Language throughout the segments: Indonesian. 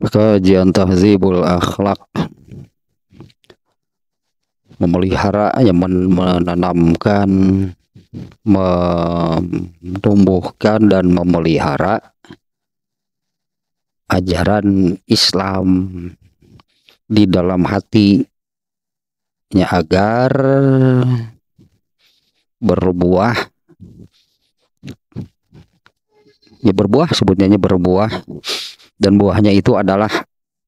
Kajian Tahzibul Akhlak memelihara yang menanamkan menumbuhkan dan memelihara ajaran Islam di dalam hatinya agar berbuah ya berbuah sebutnya berbuah dan buahnya itu adalah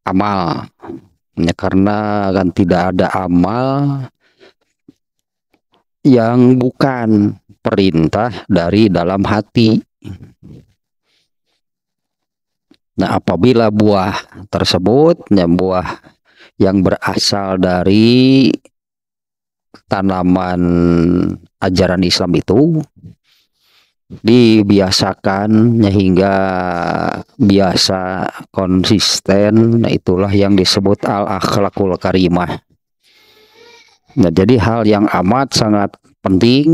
amal ya, karena kan tidak ada amal yang bukan perintah dari dalam hati nah apabila buah tersebut ya, buah yang berasal dari tanaman ajaran Islam itu dibiasakan sehingga biasa konsisten nah, itulah yang disebut al akhlakul karimah nah jadi hal yang amat sangat penting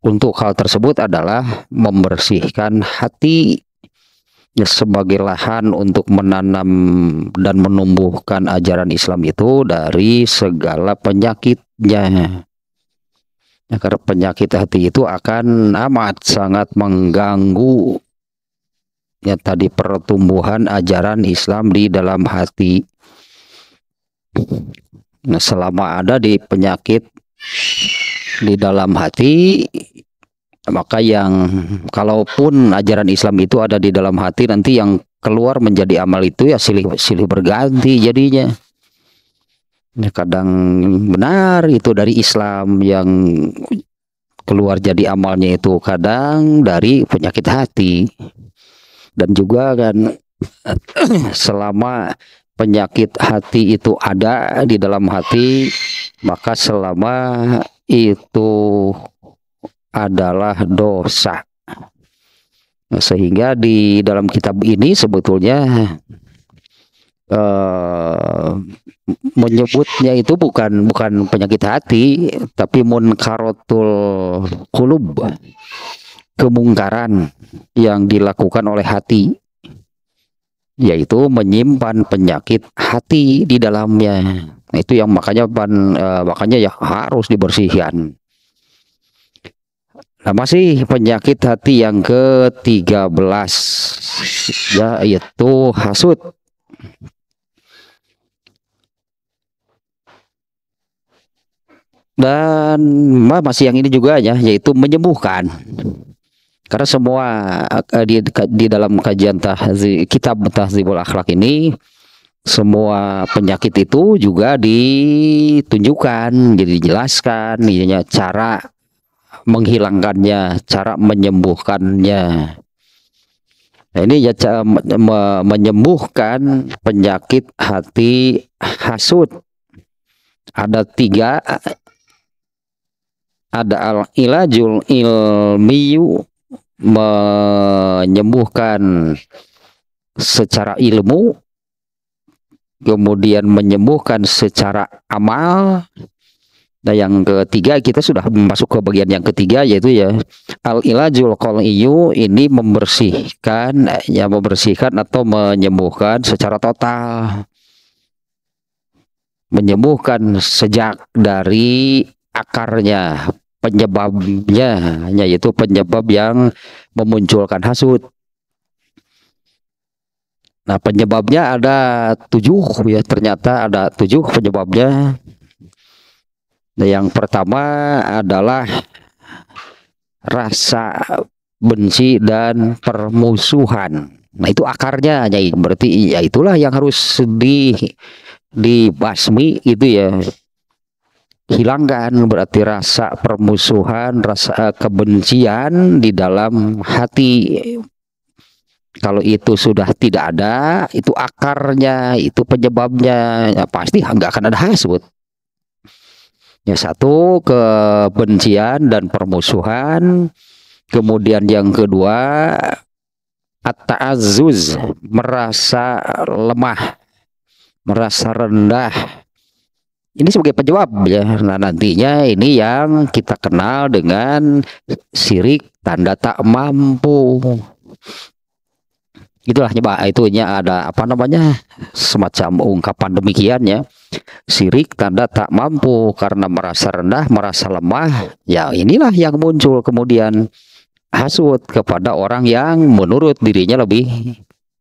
untuk hal tersebut adalah membersihkan hati sebagai lahan untuk menanam dan menumbuhkan ajaran Islam itu dari segala penyakitnya ya, karena penyakit hati itu akan amat sangat mengganggu ya tadi pertumbuhan ajaran Islam di dalam hati nah, selama ada di penyakit di dalam hati maka yang kalaupun ajaran Islam itu ada di dalam hati nanti yang keluar menjadi amal itu ya silih silih berganti jadinya Ya, kadang benar itu dari Islam yang keluar jadi amalnya itu kadang dari penyakit hati dan juga kan selama penyakit hati itu ada di dalam hati maka selama itu adalah dosa nah, sehingga di dalam kitab ini sebetulnya uh, menyebutnya itu bukan bukan penyakit hati tapi munkarotul kulub kemungkaran yang dilakukan oleh hati yaitu menyimpan penyakit hati di dalamnya nah, itu yang makanya pan, uh, makanya ya harus dibersihkan Nah, masih penyakit hati yang ke-13 ya yaitu hasut. dan masih yang ini juga ya yaitu menyembuhkan karena semua eh, di di dalam kajian tahzi, kitab tahzibul akhlak ini semua penyakit itu juga ditunjukkan jadi dijelaskan ianya, cara menghilangkannya cara menyembuhkannya nah, ini ya cara menyembuhkan penyakit hati hasut ada tiga ada al ilajul ilmiyu menyembuhkan secara ilmu kemudian menyembuhkan secara amal Nah yang ketiga kita sudah masuk ke bagian yang ketiga yaitu ya al ilajul qaliyu ini membersihkan ya membersihkan atau menyembuhkan secara total menyembuhkan sejak dari akarnya, penyebabnya, hanya itu penyebab yang memunculkan hasut. Nah penyebabnya ada tujuh ya ternyata ada tujuh penyebabnya. Nah, yang pertama adalah rasa benci dan permusuhan. Nah itu akarnya ya berarti ya itulah yang harus di dibasmi itu ya hilangkan berarti rasa permusuhan, rasa eh, kebencian di dalam hati. Kalau itu sudah tidak ada, itu akarnya, itu penyebabnya, ya pasti nggak akan ada hasut. Ya satu kebencian dan permusuhan, kemudian yang kedua at-ta'azzuz, merasa lemah, merasa rendah, ini sebagai penjawab ya. Nah nantinya ini yang kita kenal dengan sirik tanda tak mampu. Itulah nyoba itunya ada apa namanya semacam ungkapan demikian ya. Sirik tanda tak mampu karena merasa rendah, merasa lemah. Ya inilah yang muncul kemudian hasut kepada orang yang menurut dirinya lebih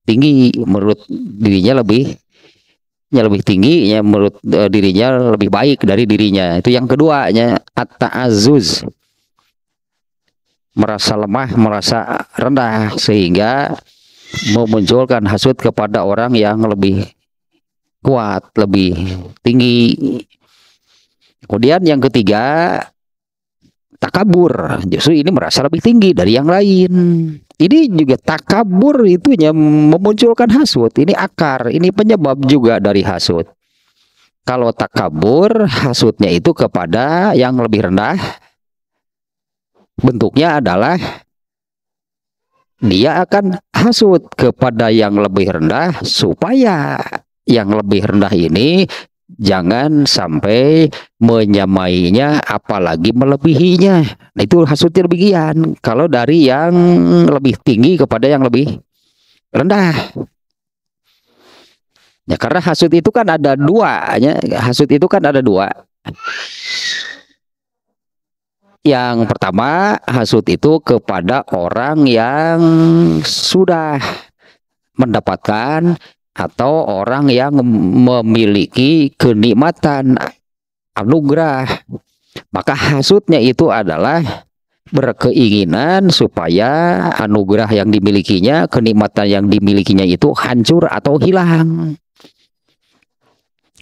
tinggi, menurut dirinya lebih yang lebih tinggi ya menurut uh, dirinya lebih baik dari dirinya itu yang keduanya ya at-ta'azzuz merasa lemah merasa rendah sehingga memunculkan hasut kepada orang yang lebih kuat lebih tinggi kemudian yang ketiga takabur justru ini merasa lebih tinggi dari yang lain ini juga takabur itunya memunculkan hasut. Ini akar, ini penyebab juga dari hasut. Kalau takabur, hasutnya itu kepada yang lebih rendah. Bentuknya adalah dia akan hasut kepada yang lebih rendah supaya yang lebih rendah ini jangan sampai menyamainya apalagi melebihinya nah, itu hasutir bagian kalau dari yang lebih tinggi kepada yang lebih rendah ya karena hasut itu kan ada dua ya hasut itu kan ada dua yang pertama hasut itu kepada orang yang sudah mendapatkan atau orang yang memiliki kenikmatan anugerah maka hasutnya itu adalah berkeinginan supaya anugerah yang dimilikinya, kenikmatan yang dimilikinya itu hancur atau hilang.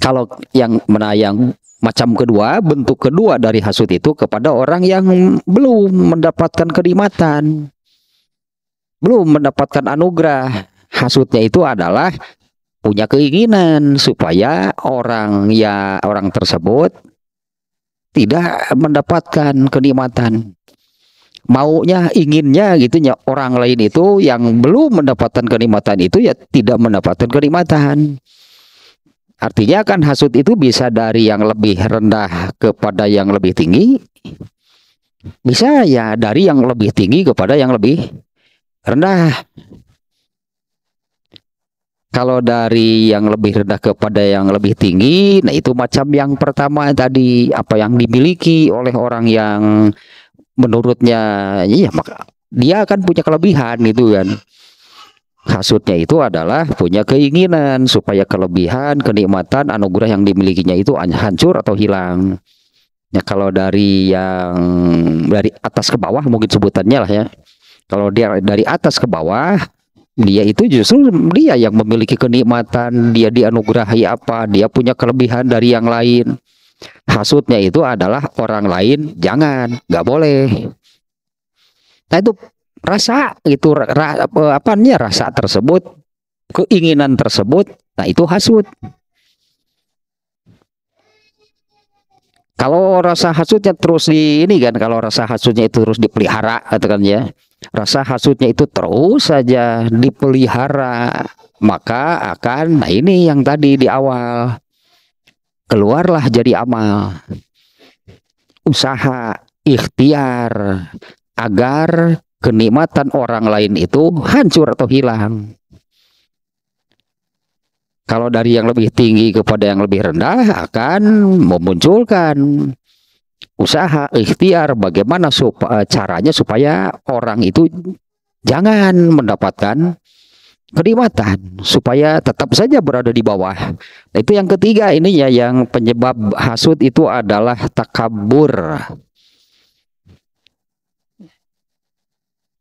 Kalau yang menayang macam kedua, bentuk kedua dari hasut itu kepada orang yang belum mendapatkan kenikmatan, belum mendapatkan anugerah. Hasutnya itu adalah punya keinginan supaya orang ya orang tersebut tidak mendapatkan kenikmatan maunya inginnya gitu ya orang lain itu yang belum mendapatkan kenikmatan itu ya tidak mendapatkan kenikmatan artinya kan hasut itu bisa dari yang lebih rendah kepada yang lebih tinggi bisa ya dari yang lebih tinggi kepada yang lebih rendah kalau dari yang lebih rendah kepada yang lebih tinggi, nah itu macam yang pertama tadi apa yang dimiliki oleh orang yang menurutnya iya maka dia akan punya kelebihan itu kan. Hasutnya itu adalah punya keinginan supaya kelebihan, kenikmatan, anugerah yang dimilikinya itu hancur atau hilang. Ya kalau dari yang dari atas ke bawah mungkin sebutannya lah ya. Kalau dia dari atas ke bawah dia itu justru dia yang memiliki kenikmatan, dia dianugerahi apa, dia punya kelebihan dari yang lain. Hasutnya itu adalah orang lain, jangan, nggak boleh. Nah itu rasa itu ra, apanya rasa tersebut, keinginan tersebut, nah itu hasut. Kalau rasa hasutnya terus di ini kan, kalau rasa hasutnya itu terus dipelihara, katakan ya rasa hasutnya itu terus saja dipelihara maka akan nah ini yang tadi di awal keluarlah jadi amal usaha ikhtiar agar kenikmatan orang lain itu hancur atau hilang kalau dari yang lebih tinggi kepada yang lebih rendah akan memunculkan usaha, ikhtiar, bagaimana sup eh, caranya supaya orang itu jangan mendapatkan kenikmatan supaya tetap saja berada di bawah. Nah, itu yang ketiga ininya yang penyebab hasud itu adalah takabur.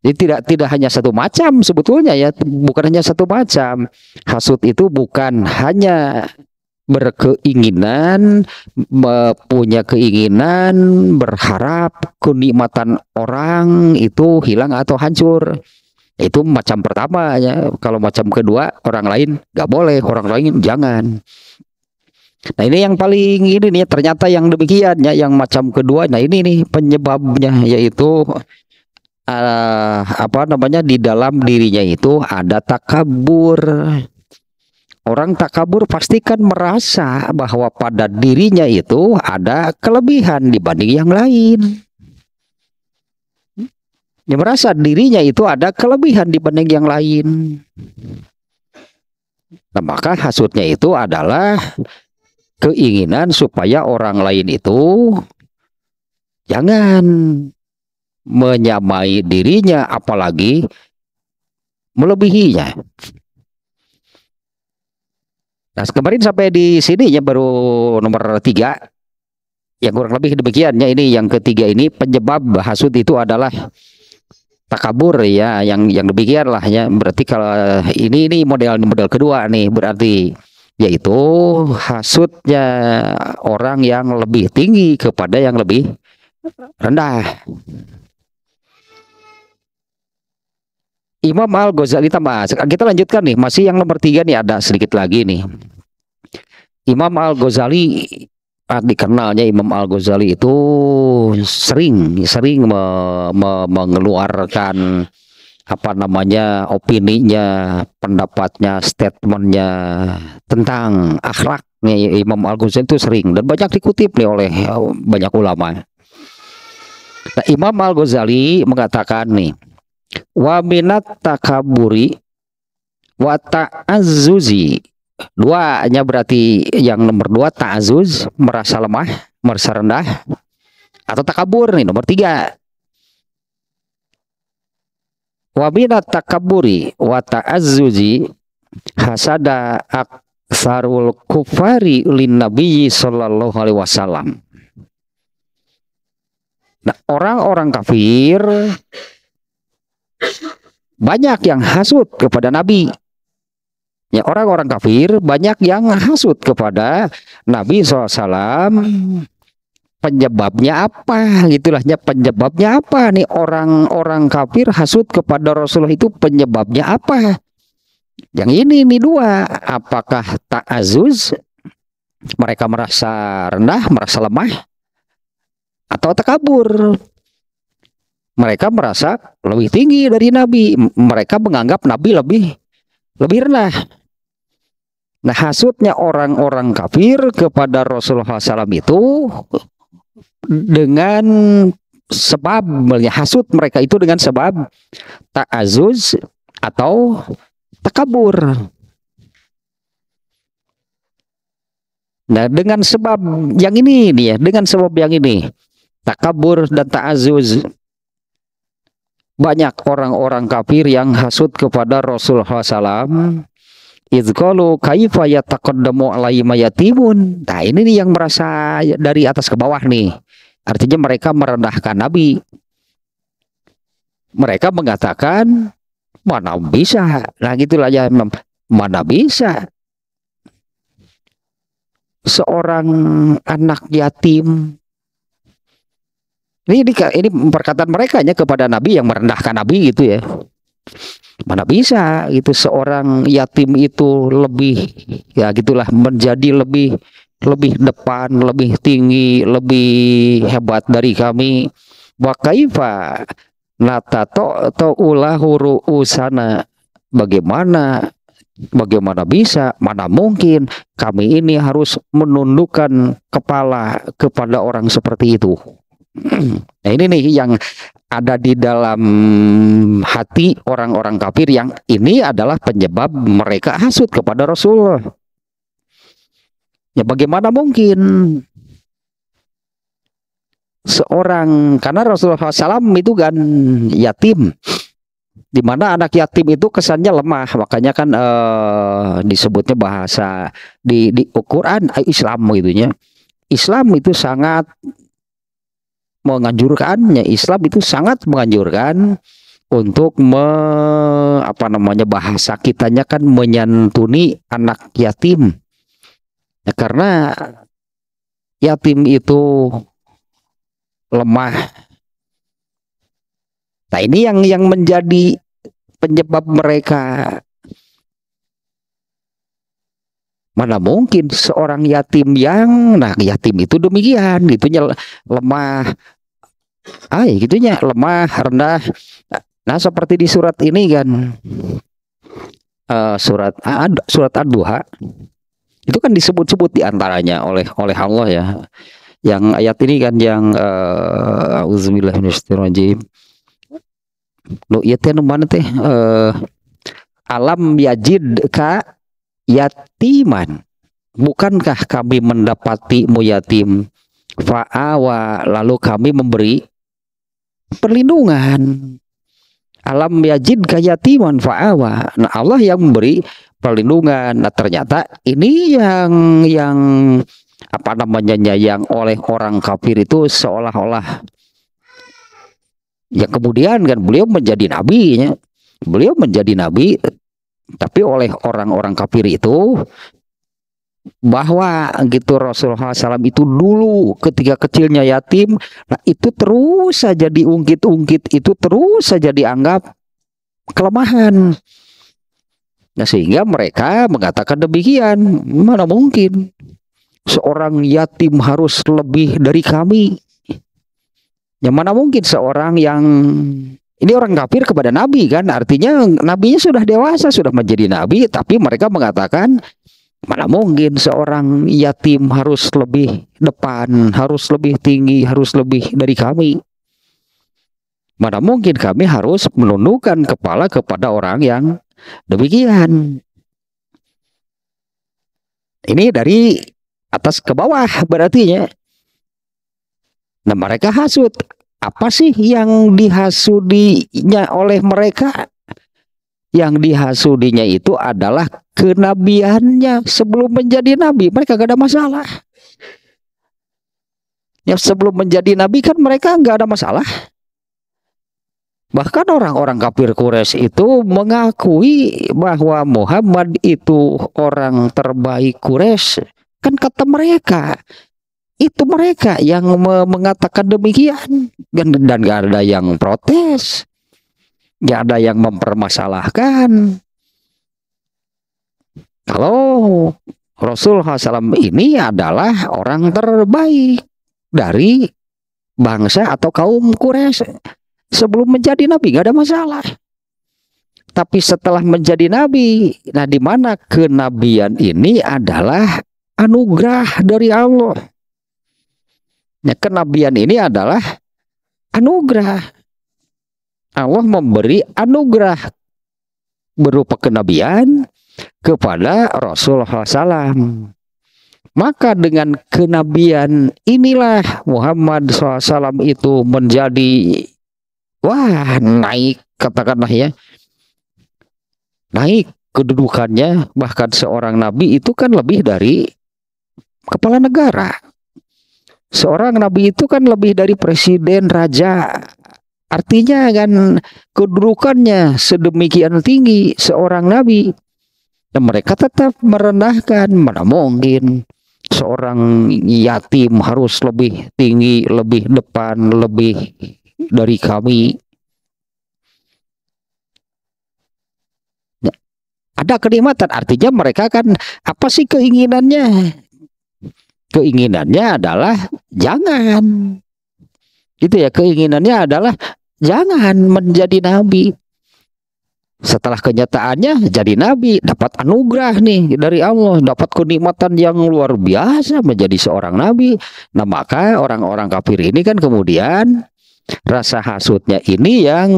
ini tidak tidak hanya satu macam sebetulnya ya, bukan hanya satu macam. hasut itu bukan hanya berkeinginan, punya keinginan, berharap kenikmatan orang itu hilang atau hancur. Itu macam pertama ya. Kalau macam kedua orang lain nggak boleh, orang lain jangan. Nah ini yang paling ini nih ternyata yang demikiannya yang macam kedua. Nah ini nih penyebabnya yaitu uh, apa namanya di dalam dirinya itu ada takabur Orang tak kabur pastikan merasa bahwa pada dirinya itu ada kelebihan dibanding yang lain. Dia merasa dirinya itu ada kelebihan dibanding yang lain. Nah, maka hasutnya itu adalah keinginan supaya orang lain itu jangan menyamai dirinya apalagi melebihinya. Nah kemarin sampai di sini ya baru nomor tiga yang kurang lebih demikiannya ini yang ketiga ini penyebab hasut itu adalah takabur ya yang yang demikian lah ya berarti kalau eh, ini ini model model kedua nih berarti yaitu hasutnya orang yang lebih tinggi kepada yang lebih rendah Imam Al Ghazali tambah kita lanjutkan nih masih yang nomor tiga nih ada sedikit lagi nih Imam Al Ghazali ah, dikenalnya Imam Al Ghazali itu sering sering me, me, mengeluarkan apa namanya opininya pendapatnya statementnya tentang akhlaknya Imam Al Ghazali itu sering dan banyak dikutip nih oleh eh, banyak ulama. Nah, Imam Al Ghazali mengatakan nih wa minat takaburi wa ta'azzuzi duanya berarti yang nomor dua ta'azuz merasa lemah merasa rendah atau takabur nih nomor tiga wa minat takaburi wa ta'azzuzi hasada aksarul kufari lin nabiyyi sallallahu alaihi wasallam nah orang-orang kafir banyak yang hasut kepada Nabi. Ya orang-orang kafir banyak yang hasut kepada Nabi SAW. Penyebabnya apa? Gitulahnya penyebabnya apa nih orang-orang kafir hasut kepada Rasulullah itu penyebabnya apa? Yang ini ini dua, apakah ta'azuz mereka merasa rendah, merasa lemah atau takabur? mereka merasa lebih tinggi dari Nabi. Mereka menganggap Nabi lebih lebih rendah. Nah hasutnya orang-orang kafir kepada Rasulullah SAW itu dengan sebab hasut mereka itu dengan sebab ta'azuz atau takabur. Nah dengan sebab yang ini dia, ya, dengan sebab yang ini takabur dan ta'azuz banyak orang-orang kafir yang hasut kepada Rasulullah SAW Idhqalu kaifa yataqaddamu alai mayatimun. Nah, ini nih yang merasa dari atas ke bawah nih. Artinya mereka merendahkan Nabi. Mereka mengatakan, mana bisa? Nah, gitulah ya, mana bisa? Seorang anak yatim ini, ini ini perkataan mereka nya kepada Nabi yang merendahkan Nabi gitu ya. Mana bisa gitu seorang yatim itu lebih ya gitulah menjadi lebih lebih depan, lebih tinggi, lebih hebat dari kami. Wa kaifa nata to to huru usana Bagaimana bagaimana bisa? Mana mungkin kami ini harus menundukkan kepala kepada orang seperti itu. Nah ini nih yang ada di dalam hati orang-orang kafir yang ini adalah penyebab mereka hasut kepada Rasulullah. Ya bagaimana mungkin seorang karena Rasulullah SAW itu kan yatim di mana anak yatim itu kesannya lemah makanya kan eh, disebutnya bahasa di di Al-Qur'an Islam gitunya Islam itu sangat menganjurkannya Islam itu sangat menganjurkan untuk me, apa namanya bahasa kitanya kan menyantuni anak yatim ya, karena yatim itu lemah nah ini yang yang menjadi penyebab mereka Mana mungkin seorang yatim yang nah yatim itu demikian itu lemah ah ya gitunya lemah rendah nah seperti di surat ini kan uh, surat ad, surat ad-duha itu kan disebut-sebut diantaranya oleh oleh Allah ya yang ayat ini kan yang eh, uh, lo iya teh mana teh eh, alam yajid ka yatiman bukankah kami mendapati mu yatim fa'awa lalu kami memberi perlindungan. Alam yajid kayati manfaawa. Nah, Allah yang memberi perlindungan. Nah, ternyata ini yang yang apa namanya yang oleh orang kafir itu seolah-olah yang kemudian kan beliau menjadi nabi ya. Beliau menjadi nabi tapi oleh orang-orang kafir itu bahwa gitu Rasulullah SAW itu dulu ketika kecilnya yatim, nah itu terus saja diungkit-ungkit, itu terus saja dianggap kelemahan. Nah sehingga mereka mengatakan demikian, mana mungkin seorang yatim harus lebih dari kami? ya mana mungkin seorang yang ini orang kafir kepada nabi kan artinya nabinya sudah dewasa sudah menjadi nabi tapi mereka mengatakan Mana mungkin seorang yatim harus lebih depan, harus lebih tinggi, harus lebih dari kami. Mana mungkin kami harus menundukkan kepala kepada orang yang demikian. Ini dari atas ke bawah berartinya. Nah mereka hasut. Apa sih yang dihasudinya oleh mereka? yang dihasudinya itu adalah kenabiannya sebelum menjadi nabi mereka gak ada masalah yang sebelum menjadi nabi kan mereka gak ada masalah bahkan orang-orang kafir Quraisy itu mengakui bahwa Muhammad itu orang terbaik Quraisy kan kata mereka itu mereka yang mengatakan demikian kan- dan gak ada yang protes nggak ada yang mempermasalahkan. Kalau Rasul SAW ini adalah orang terbaik dari bangsa atau kaum Quraisy sebelum menjadi nabi nggak ada masalah. Tapi setelah menjadi nabi, nah di mana kenabian ini adalah anugerah dari Allah. Nah, kenabian ini adalah anugerah. Allah memberi anugerah berupa kenabian kepada Rasulullah SAW. Maka dengan kenabian inilah Muhammad SAW itu menjadi wah naik katakanlah ya naik kedudukannya bahkan seorang nabi itu kan lebih dari kepala negara. Seorang nabi itu kan lebih dari presiden, raja, Artinya kan kedudukannya sedemikian tinggi seorang nabi. Dan mereka tetap merendahkan, mana mungkin seorang yatim harus lebih tinggi, lebih depan, lebih dari kami. Ada kenikmatan, artinya mereka kan apa sih keinginannya? Keinginannya adalah jangan. Gitu ya keinginannya adalah Jangan menjadi nabi. Setelah kenyataannya jadi nabi, dapat anugerah nih dari Allah, dapat kenikmatan yang luar biasa menjadi seorang nabi. Nah, maka orang-orang kafir ini kan kemudian rasa hasutnya ini yang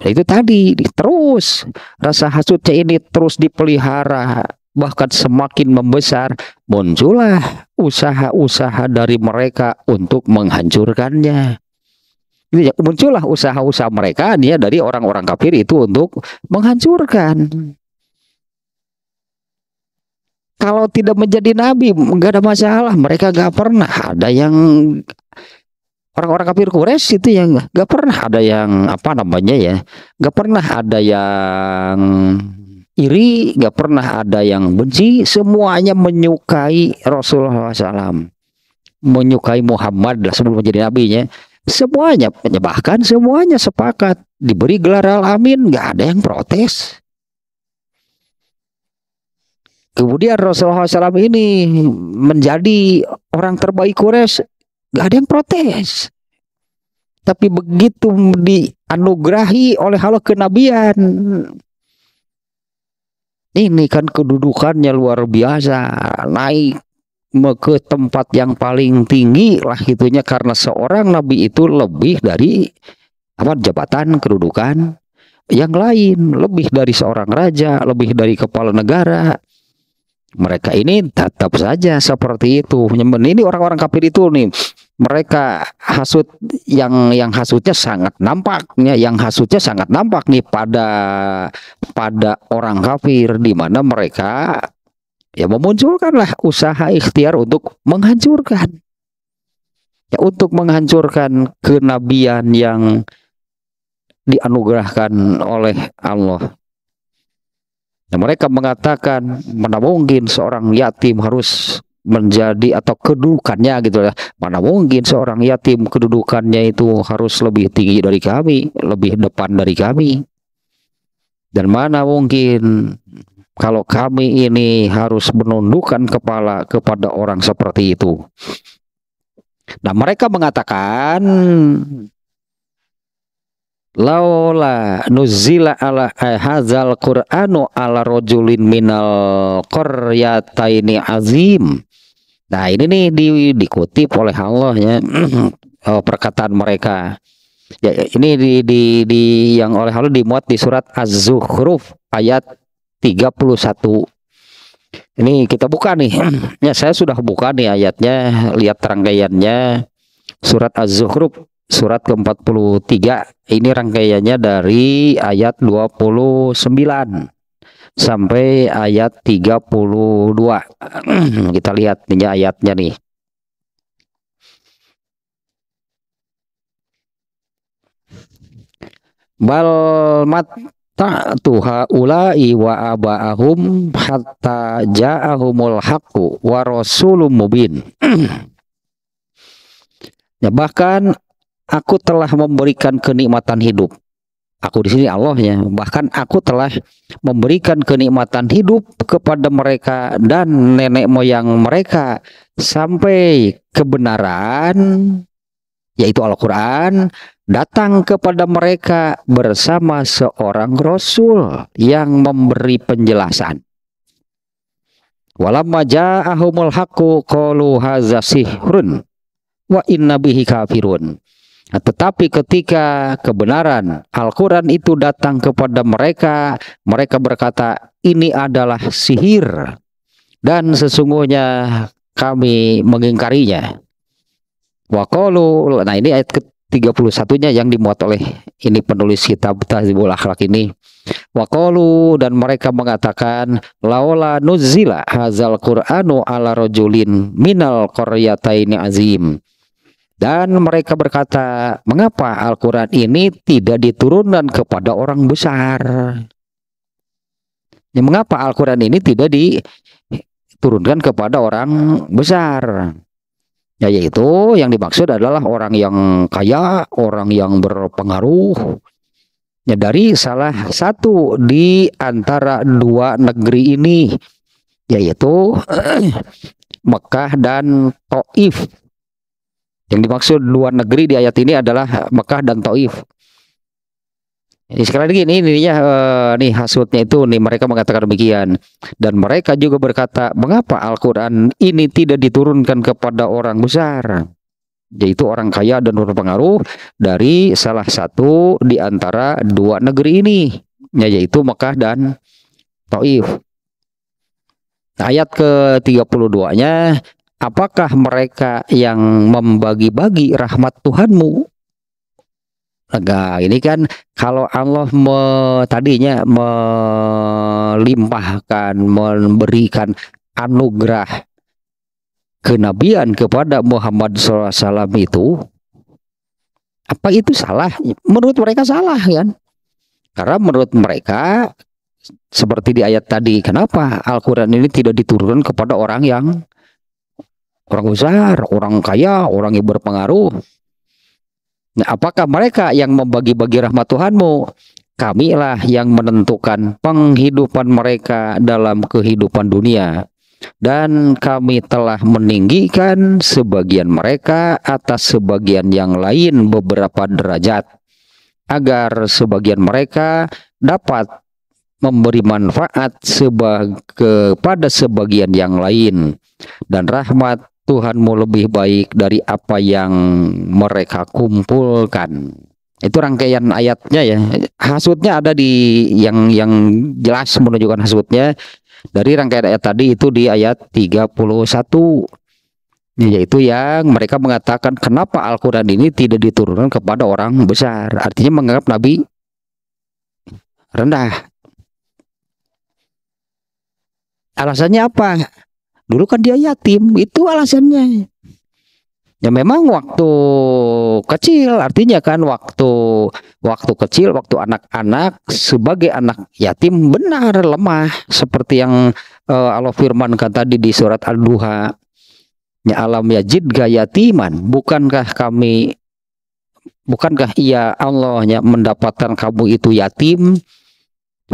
ya itu tadi terus rasa hasutnya ini terus dipelihara bahkan semakin membesar, muncullah usaha-usaha dari mereka untuk menghancurkannya. Gitu ya. Muncullah usaha-usaha mereka dia dari orang-orang kafir itu untuk menghancurkan. Kalau tidak menjadi nabi, nggak ada masalah. Mereka nggak pernah ada yang orang-orang kafir Quraisy itu yang nggak pernah ada yang apa namanya ya, nggak pernah ada yang iri, nggak pernah ada yang benci, semuanya menyukai Rasulullah SAW, menyukai Muhammad lah sebelum menjadi nabinya, Semuanya menyebahkan, semuanya sepakat. Diberi gelar al-amin, nggak ada yang protes. Kemudian Rasulullah SAW ini menjadi orang terbaik Quraisy, gak ada yang protes. Tapi begitu dianugerahi oleh Allah kenabian, ini kan kedudukannya luar biasa, naik ke tempat yang paling tinggi lah itunya karena seorang nabi itu lebih dari apa jabatan kedudukan yang lain lebih dari seorang raja lebih dari kepala negara mereka ini tetap saja seperti itu ini orang-orang kafir itu nih mereka hasut yang yang hasutnya sangat nampaknya yang hasutnya sangat nampak nih pada pada orang kafir di mana mereka ya memunculkanlah usaha ikhtiar untuk menghancurkan ya untuk menghancurkan kenabian yang dianugerahkan oleh Allah nah, mereka mengatakan mana mungkin seorang yatim harus menjadi atau kedudukannya gitu ya. Mana mungkin seorang yatim kedudukannya itu harus lebih tinggi dari kami, lebih depan dari kami. Dan mana mungkin kalau kami ini harus menundukkan kepala kepada orang seperti itu. Nah, mereka mengatakan laula nuzila ala eh, hazal qur'anu ala rojulin minal qaryataini azim. Nah, ini nih di, dikutip oleh Allah ya oh, perkataan mereka. Ya, ini di, di, di yang oleh Allah dimuat di surat Az-Zukhruf ayat 31 ini kita buka nih ya saya sudah buka nih ayatnya lihat rangkaiannya surat az-zukhruf surat ke-43 ini rangkaiannya dari ayat 29 sampai ayat 32 kita lihat nih ayatnya nih balmat ta'tuha ulai wa aba'ahum hatta ja'ahumul haqqu wa rasulun mubin. ya, bahkan aku telah memberikan kenikmatan hidup. Aku di sini Allah ya. Bahkan aku telah memberikan kenikmatan hidup kepada mereka dan nenek moyang mereka sampai kebenaran yaitu Al-Quran, datang kepada mereka bersama seorang Rasul yang memberi penjelasan. Walamma ja'ahumul haqqu qalu wa inna bihi kafirun. Nah, tetapi ketika kebenaran Al-Quran itu datang kepada mereka, mereka berkata, ini adalah sihir. Dan sesungguhnya kami mengingkarinya. Wakolu, Nah, ini ayat ke 31-nya yang dimuat oleh ini penulis kitab Tazibul Akhlak ini. Wakolu dan mereka mengatakan laula nuzila hazal Qur'anu ala rojulin minal ini azim. Dan mereka berkata, mengapa Al-Quran ini tidak diturunkan kepada orang besar? Ya, mengapa Al-Quran ini tidak diturunkan kepada orang besar? Ya yaitu yang dimaksud adalah orang yang kaya, orang yang berpengaruh. Ya dari salah satu di antara dua negeri ini yaitu Mekah dan Taif. Yang dimaksud dua negeri di ayat ini adalah Mekah dan Taif. Ini sekali lagi ini ininya uh, eh, nih hasutnya itu nih mereka mengatakan demikian dan mereka juga berkata mengapa Al-Qur'an ini tidak diturunkan kepada orang besar yaitu orang kaya dan berpengaruh dari salah satu di antara dua negeri ini yaitu Mekah dan Taif. Ayat ke-32-nya apakah mereka yang membagi-bagi rahmat Tuhanmu lega. ini kan kalau Allah me, tadinya melimpahkan, memberikan anugerah kenabian kepada Muhammad SAW itu, apa itu salah? Menurut mereka salah kan? Karena menurut mereka seperti di ayat tadi, kenapa Al-Quran ini tidak diturunkan kepada orang yang orang besar, orang kaya, orang yang berpengaruh, Nah, apakah mereka yang membagi-bagi rahmat Tuhanmu? Kamilah yang menentukan penghidupan mereka dalam kehidupan dunia. Dan kami telah meninggikan sebagian mereka atas sebagian yang lain beberapa derajat. Agar sebagian mereka dapat memberi manfaat kepada sebagian yang lain. Dan rahmat Tuhanmu lebih baik dari apa yang mereka kumpulkan. Itu rangkaian ayatnya ya. Hasutnya ada di yang yang jelas menunjukkan hasutnya dari rangkaian ayat tadi itu di ayat 31 yaitu yang mereka mengatakan kenapa Al-Qur'an ini tidak diturunkan kepada orang besar. Artinya menganggap nabi rendah. Alasannya apa? Dulu kan dia yatim, itu alasannya. Ya memang waktu kecil artinya kan waktu waktu kecil waktu anak-anak sebagai anak yatim benar lemah seperti yang uh, Allah firmankan tadi di surat Al-Duha. Ya alam yajid gayatiman bukankah kami bukankah ia Allah mendapatkan kamu itu yatim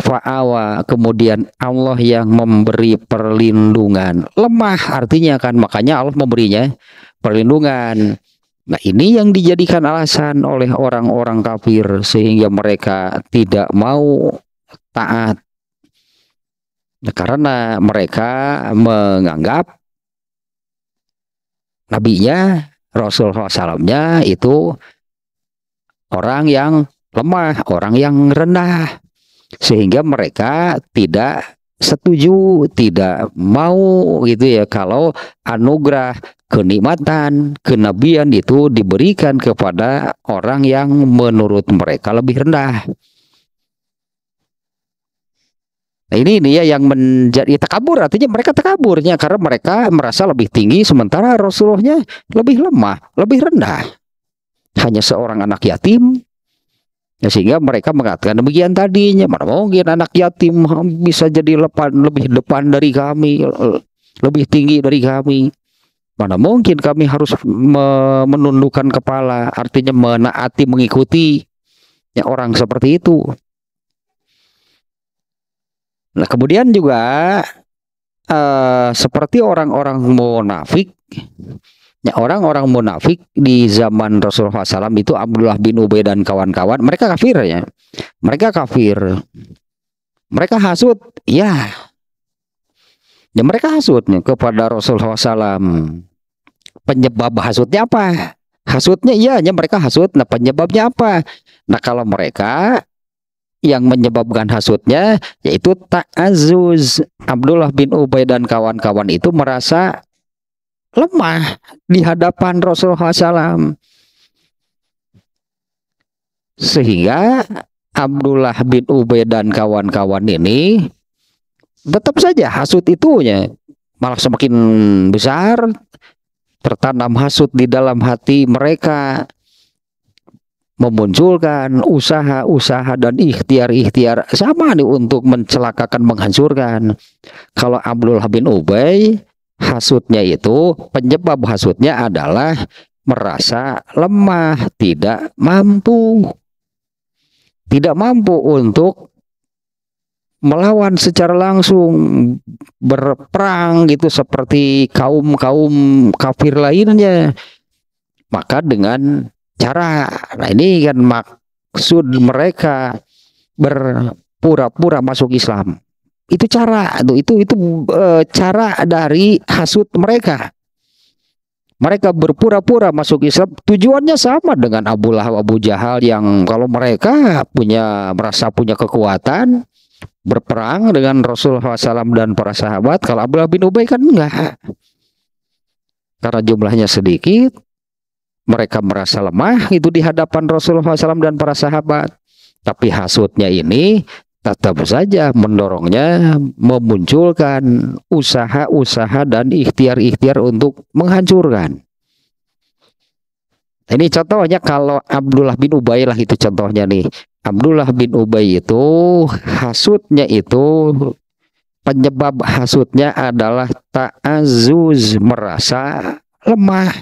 fa'awa kemudian Allah yang memberi perlindungan lemah artinya kan makanya Allah memberinya perlindungan nah ini yang dijadikan alasan oleh orang-orang kafir sehingga mereka tidak mau taat nah, karena mereka menganggap nabinya Rasulullah saw itu orang yang lemah orang yang rendah sehingga mereka tidak setuju tidak mau gitu ya kalau anugerah kenikmatan kenabian itu diberikan kepada orang yang menurut mereka lebih rendah Nah, ini ini ya yang menjadi takabur artinya mereka takaburnya karena mereka merasa lebih tinggi sementara Rasulullahnya lebih lemah, lebih rendah. Hanya seorang anak yatim Ya, sehingga mereka mengatakan demikian tadinya mana mungkin anak yatim bisa jadi lepan, lebih depan dari kami lebih tinggi dari kami mana mungkin kami harus menundukkan kepala artinya menaati mengikuti ya orang seperti itu nah kemudian juga uh, seperti orang-orang munafik Ya, orang-orang munafik di zaman Rasulullah SAW itu Abdullah bin Ubay dan kawan-kawan mereka kafir ya mereka kafir mereka hasut ya ya mereka hasutnya kepada Rasulullah SAW penyebab hasutnya apa hasutnya iya ya mereka hasut nah penyebabnya apa nah kalau mereka yang menyebabkan hasutnya yaitu ta'azuz Abdullah bin Ubay dan kawan-kawan itu merasa lemah di hadapan Rasulullah SAW. Sehingga Abdullah bin Ubay dan kawan-kawan ini tetap saja hasut itunya malah semakin besar tertanam hasut di dalam hati mereka memunculkan usaha-usaha dan ikhtiar-ikhtiar sama nih untuk mencelakakan menghancurkan kalau Abdullah bin Ubay hasutnya itu penyebab hasutnya adalah merasa lemah, tidak mampu. Tidak mampu untuk melawan secara langsung berperang gitu seperti kaum-kaum kafir lainnya. Maka dengan cara nah ini kan maksud mereka berpura-pura masuk Islam itu cara itu itu itu e, cara dari hasut mereka mereka berpura-pura masuk Islam tujuannya sama dengan Abu Lahab Abu Jahal yang kalau mereka punya merasa punya kekuatan berperang dengan Rasulullah SAW dan para sahabat kalau Abu Lahab bin Ubay kan enggak karena jumlahnya sedikit mereka merasa lemah itu di hadapan Rasulullah SAW dan para sahabat tapi hasutnya ini tetap saja mendorongnya memunculkan usaha-usaha dan ikhtiar-ikhtiar untuk menghancurkan. Ini contohnya kalau Abdullah bin Ubay lah itu contohnya nih. Abdullah bin Ubay itu hasutnya itu penyebab hasutnya adalah ta'azuz merasa lemah,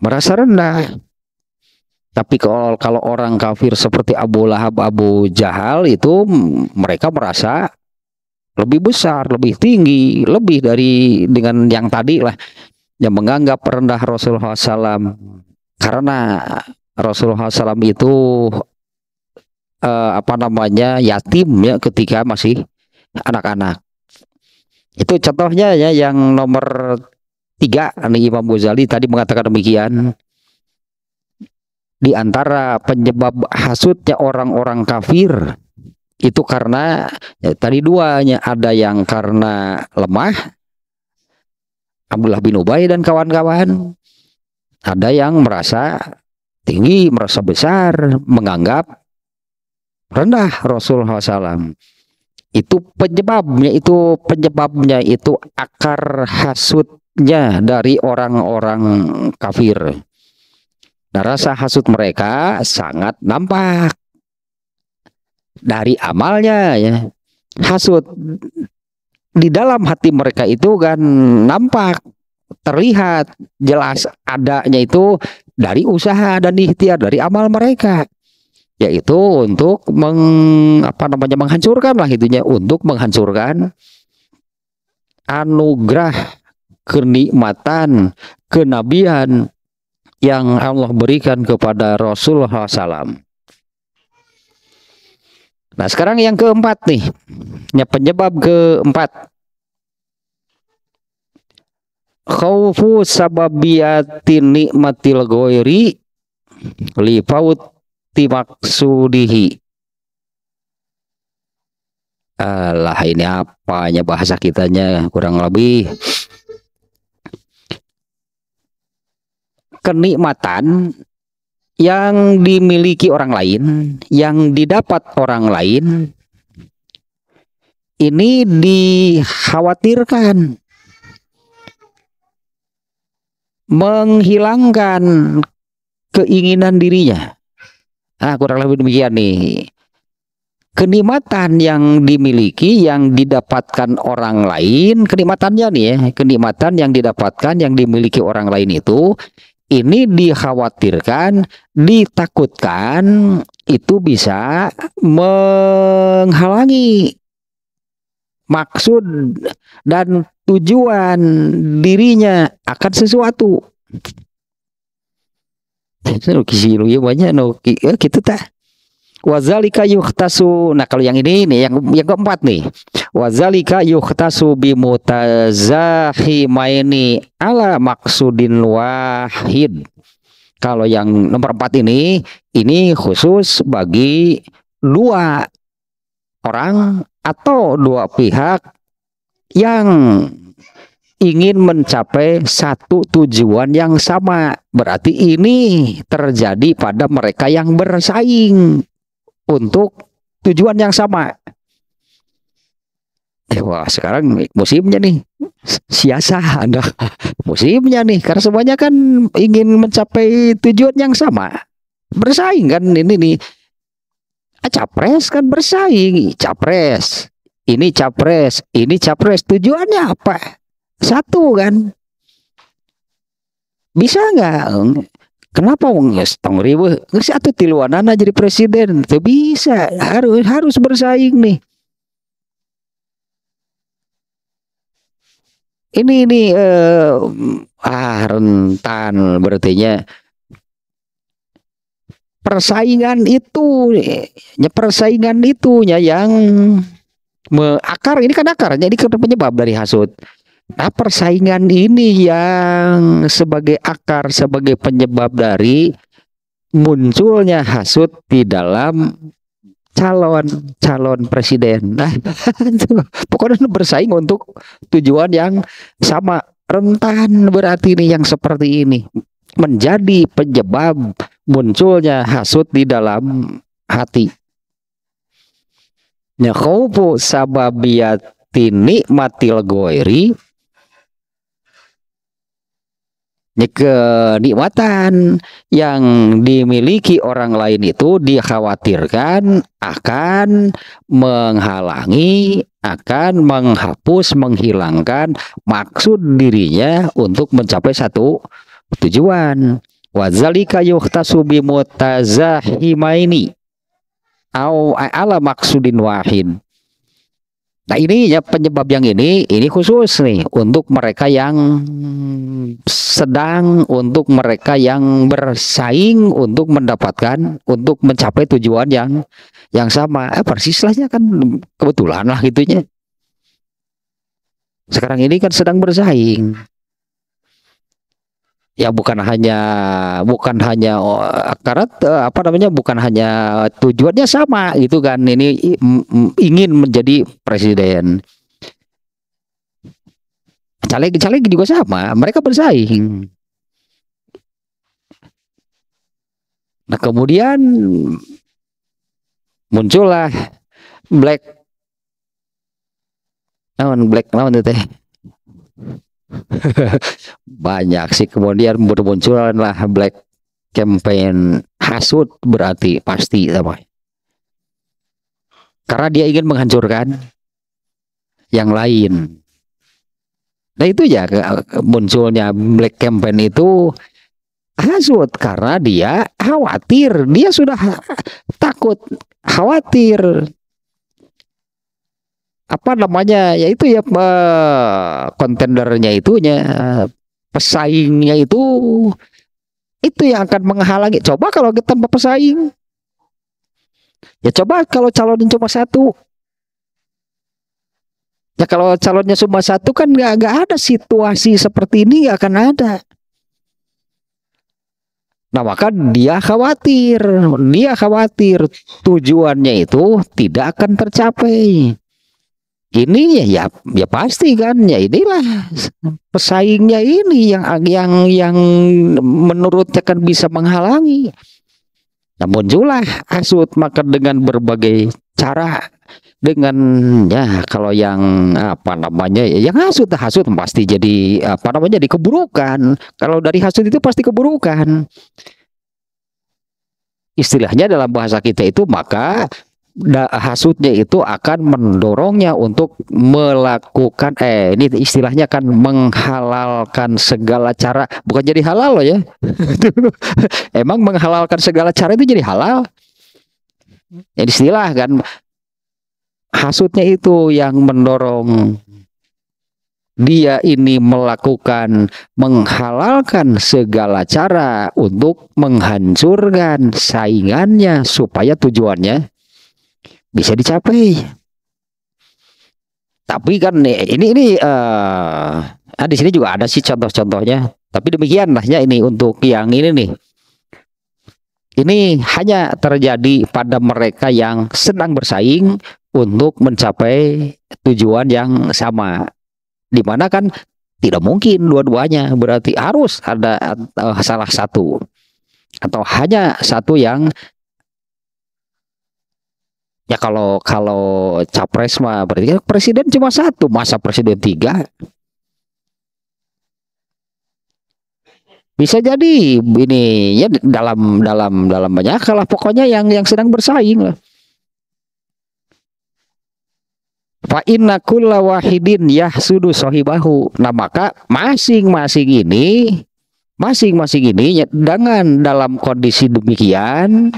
merasa rendah. Tapi kalau kalau orang kafir seperti Abu Lahab, Abu Jahal itu mereka merasa lebih besar, lebih tinggi, lebih dari dengan yang tadi lah yang menganggap rendah Rasulullah SAW karena Rasulullah SAW itu eh, apa namanya yatim ya ketika masih anak-anak itu contohnya ya yang nomor tiga nih Imam Ghazali tadi mengatakan demikian di antara penyebab hasutnya orang-orang kafir itu karena ya, tadi duanya ada yang karena lemah Abdullah bin Ubay dan kawan-kawan ada yang merasa tinggi merasa besar menganggap rendah Rasulullah SAW itu penyebabnya itu penyebabnya itu akar hasutnya dari orang-orang kafir Nah, rasa hasut mereka sangat nampak dari amalnya ya. Hasut di dalam hati mereka itu kan nampak terlihat jelas adanya itu dari usaha dan ikhtiar dari amal mereka yaitu untuk meng, apa namanya menghancurkan lah itunya untuk menghancurkan anugerah kenikmatan kenabian yang Allah berikan kepada Rasulullah SAW. Nah sekarang yang keempat nih, ya penyebab keempat. Khawfu sababiyati nikmatil goiri lipauti maksudihi. Alah ini apanya bahasa kitanya kurang lebih kenikmatan yang dimiliki orang lain, yang didapat orang lain, ini dikhawatirkan menghilangkan keinginan dirinya. Nah, kurang lebih demikian nih. Kenikmatan yang dimiliki, yang didapatkan orang lain, kenikmatannya nih ya, kenikmatan yang didapatkan, yang dimiliki orang lain itu ini dikhawatirkan, ditakutkan itu bisa menghalangi maksud dan tujuan dirinya akan sesuatu. kita ya, eh, gitu tak. Wazalika yuhtasu. Nah, kalau yang ini nih yang yang keempat nih. Wazalika yuhtasu maini ala maksudin wahid. Kalau yang nomor empat ini, ini khusus bagi dua orang atau dua pihak yang ingin mencapai satu tujuan yang sama. Berarti ini terjadi pada mereka yang bersaing untuk tujuan yang sama. Eh, wah sekarang musimnya nih siasa. anda musimnya nih karena semuanya kan ingin mencapai tujuan yang sama bersaing kan ini nih ah, capres kan bersaing capres ini capres ini capres tujuannya apa satu kan bisa nggak Kenapa wong ya setengah ribu? Nggak satu tiluan anak jadi presiden. Tuh bisa. Iya. Harus harus bersaing nih. Ini ini eh, ah, rentan berartinya persaingan itu ya persaingan itunya yang akar ini kan akarnya ini kan penyebab dari hasut Nah, persaingan ini yang sebagai akar, sebagai penyebab dari munculnya hasut di dalam calon-calon presiden. Nah, pokoknya bersaing untuk tujuan yang sama. Rentan berarti ini yang seperti ini menjadi penyebab munculnya hasut di dalam hati. Nyakupu sababiyati nikmatil goiri kenikmatan yang dimiliki orang lain itu dikhawatirkan akan menghalangi, akan menghapus, menghilangkan maksud dirinya untuk mencapai satu tujuan. Wazalika yuhtasu bimutazahimaini au ala maksudin wahid Nah ini ya penyebab yang ini ini khusus nih untuk mereka yang sedang untuk mereka yang bersaing untuk mendapatkan untuk mencapai tujuan yang yang sama eh persis lah ya kan kebetulan lah gitunya sekarang ini kan sedang bersaing ya bukan hanya bukan hanya oh, eh, apa namanya bukan hanya tujuannya sama gitu kan ini mm, mm, ingin menjadi presiden caleg-caleg juga sama mereka bersaing nah kemudian muncullah black lawan black lawan teh banyak sih kemudian lah black campaign hasut berarti pasti sama karena dia ingin menghancurkan yang lain nah itu ya munculnya black campaign itu hasut karena dia khawatir dia sudah takut khawatir apa namanya ya itu ya uh, kontendernya itunya pesaingnya itu itu yang akan menghalangi coba kalau kita tanpa pesaing ya coba kalau calonnya cuma satu ya kalau calonnya cuma satu kan nggak nggak ada situasi seperti ini nggak akan ada Nah maka dia khawatir, dia khawatir tujuannya itu tidak akan tercapai. Ini ya ya pasti kan ya inilah pesaingnya ini yang yang yang menurutnya akan bisa menghalangi. Nah muncullah asut maka dengan berbagai cara dengan ya kalau yang apa namanya yang hasut hasut pasti jadi apa namanya jadi keburukan kalau dari hasut itu pasti keburukan istilahnya dalam bahasa kita itu maka hasutnya itu akan mendorongnya untuk melakukan eh ini istilahnya kan menghalalkan segala cara bukan jadi halal loh ya emang menghalalkan segala cara itu jadi halal ya istilah kan hasutnya itu yang mendorong dia ini melakukan menghalalkan segala cara untuk menghancurkan saingannya supaya tujuannya bisa dicapai. Tapi kan ini ini uh, nah di sini juga ada sih contoh-contohnya. Tapi demikian demikianlahnya ini untuk yang ini nih. Ini hanya terjadi pada mereka yang sedang bersaing untuk mencapai tujuan yang sama. Dimana kan tidak mungkin dua-duanya berarti harus ada eh, salah satu atau hanya satu yang Ya kalau kalau capres mah berarti kan presiden cuma satu, masa presiden tiga? Bisa jadi ini ya dalam dalam dalam banyak kalah pokoknya yang yang sedang bersaing lah. Fa inna kulla wahidin yahsudu sahibahu. Nah maka masing-masing ini masing-masing ini ya, dengan dalam kondisi demikian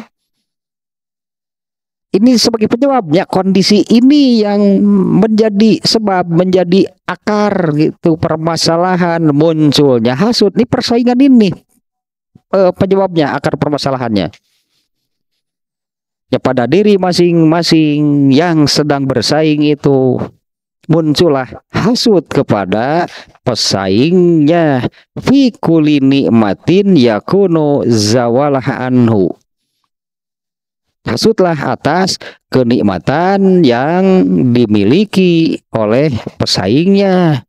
ini sebagai penyebabnya kondisi ini yang menjadi sebab menjadi akar gitu permasalahan munculnya hasut. Ini persaingan ini eh, penyebabnya akar permasalahannya. Ya pada diri masing-masing yang sedang bersaing itu muncullah hasut kepada pesaingnya fi kulini matin yakuno zawalah anhu Maksudlah atas kenikmatan yang dimiliki oleh pesaingnya.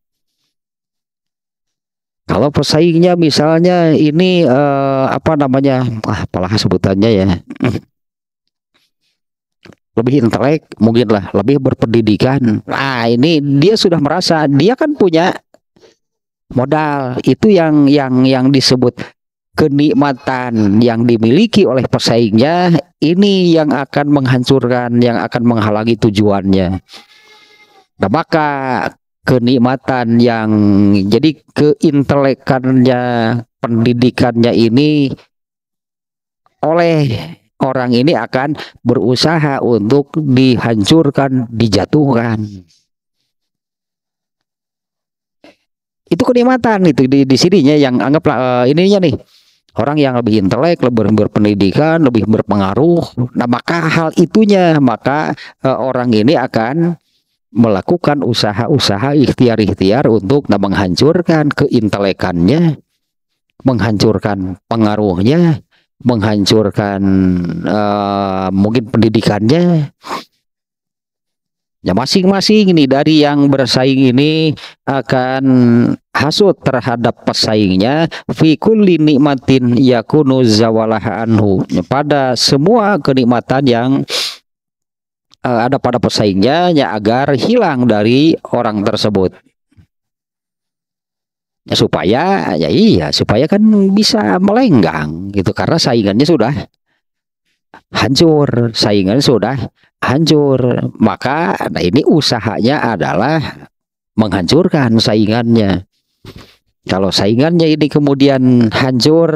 Kalau pesaingnya misalnya ini eh, apa namanya? Ah, apalah sebutannya ya. Lebih intelek mungkin lah, lebih berpendidikan. Nah, ini dia sudah merasa dia kan punya modal. Itu yang yang yang disebut kenikmatan yang dimiliki oleh pesaingnya ini yang akan menghancurkan, yang akan menghalangi tujuannya. Nah, maka kenikmatan yang jadi keintelekannya, pendidikannya ini oleh orang ini akan berusaha untuk dihancurkan, dijatuhkan. Itu kenikmatan itu di, di sininya yang anggaplah uh, ininya nih orang yang lebih intelek, lebih berpendidikan, lebih berpengaruh. Nah, maka hal itunya, maka e, orang ini akan melakukan usaha-usaha ikhtiar-ikhtiar untuk nah, menghancurkan keintelekannya, menghancurkan pengaruhnya, menghancurkan e, mungkin pendidikannya. Ya masing-masing ini dari yang bersaing ini akan Hasut terhadap pesaingnya fi kulli nikmatin yakunu zawalaha anhu pada semua kenikmatan yang uh, ada pada pesaingnya ya agar hilang dari orang tersebut ya, supaya ya iya supaya kan bisa melenggang gitu karena saingannya sudah hancur saingan sudah hancur maka nah ini usahanya adalah menghancurkan saingannya kalau saingannya ini kemudian hancur,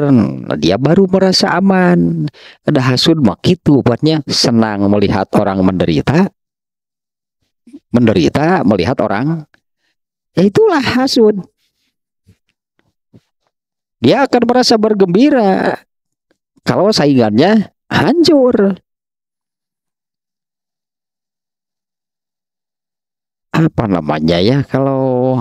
dia baru merasa aman. Ada hasud mak itu, buatnya senang melihat orang menderita. Menderita melihat orang. Ya itulah hasud. Dia akan merasa bergembira kalau saingannya hancur. Apa namanya ya kalau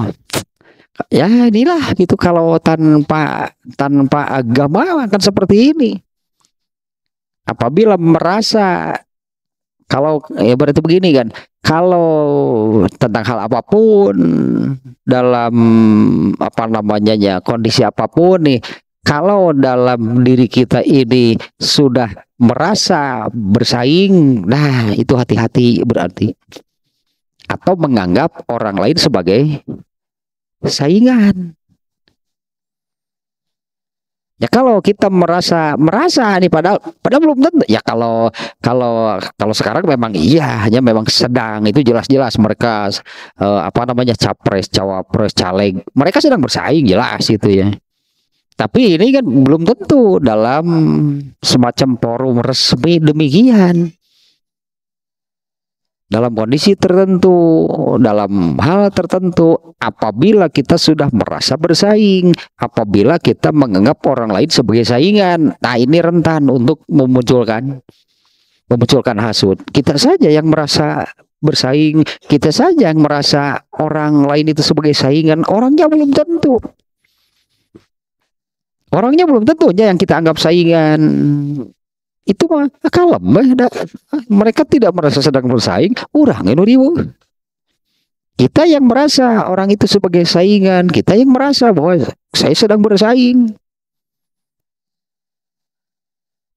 ya inilah gitu kalau tanpa tanpa agama akan seperti ini apabila merasa kalau ya berarti begini kan kalau tentang hal apapun dalam apa namanya ya kondisi apapun nih kalau dalam diri kita ini sudah merasa bersaing nah itu hati-hati berarti atau menganggap orang lain sebagai saingan. Ya kalau kita merasa merasa nih padahal padahal belum tentu. Ya kalau kalau kalau sekarang memang iya hanya memang sedang itu jelas-jelas mereka eh, apa namanya capres, cawapres, caleg. Mereka sedang bersaing jelas itu ya. Tapi ini kan belum tentu dalam semacam forum resmi demikian dalam kondisi tertentu, dalam hal tertentu, apabila kita sudah merasa bersaing, apabila kita menganggap orang lain sebagai saingan, nah ini rentan untuk memunculkan memunculkan hasut. Kita saja yang merasa bersaing, kita saja yang merasa orang lain itu sebagai saingan, orangnya belum tentu. Orangnya belum tentunya yang kita anggap saingan itu mah kalem mereka tidak merasa sedang bersaing orang ini ribu kita yang merasa orang itu sebagai saingan kita yang merasa bahwa saya sedang bersaing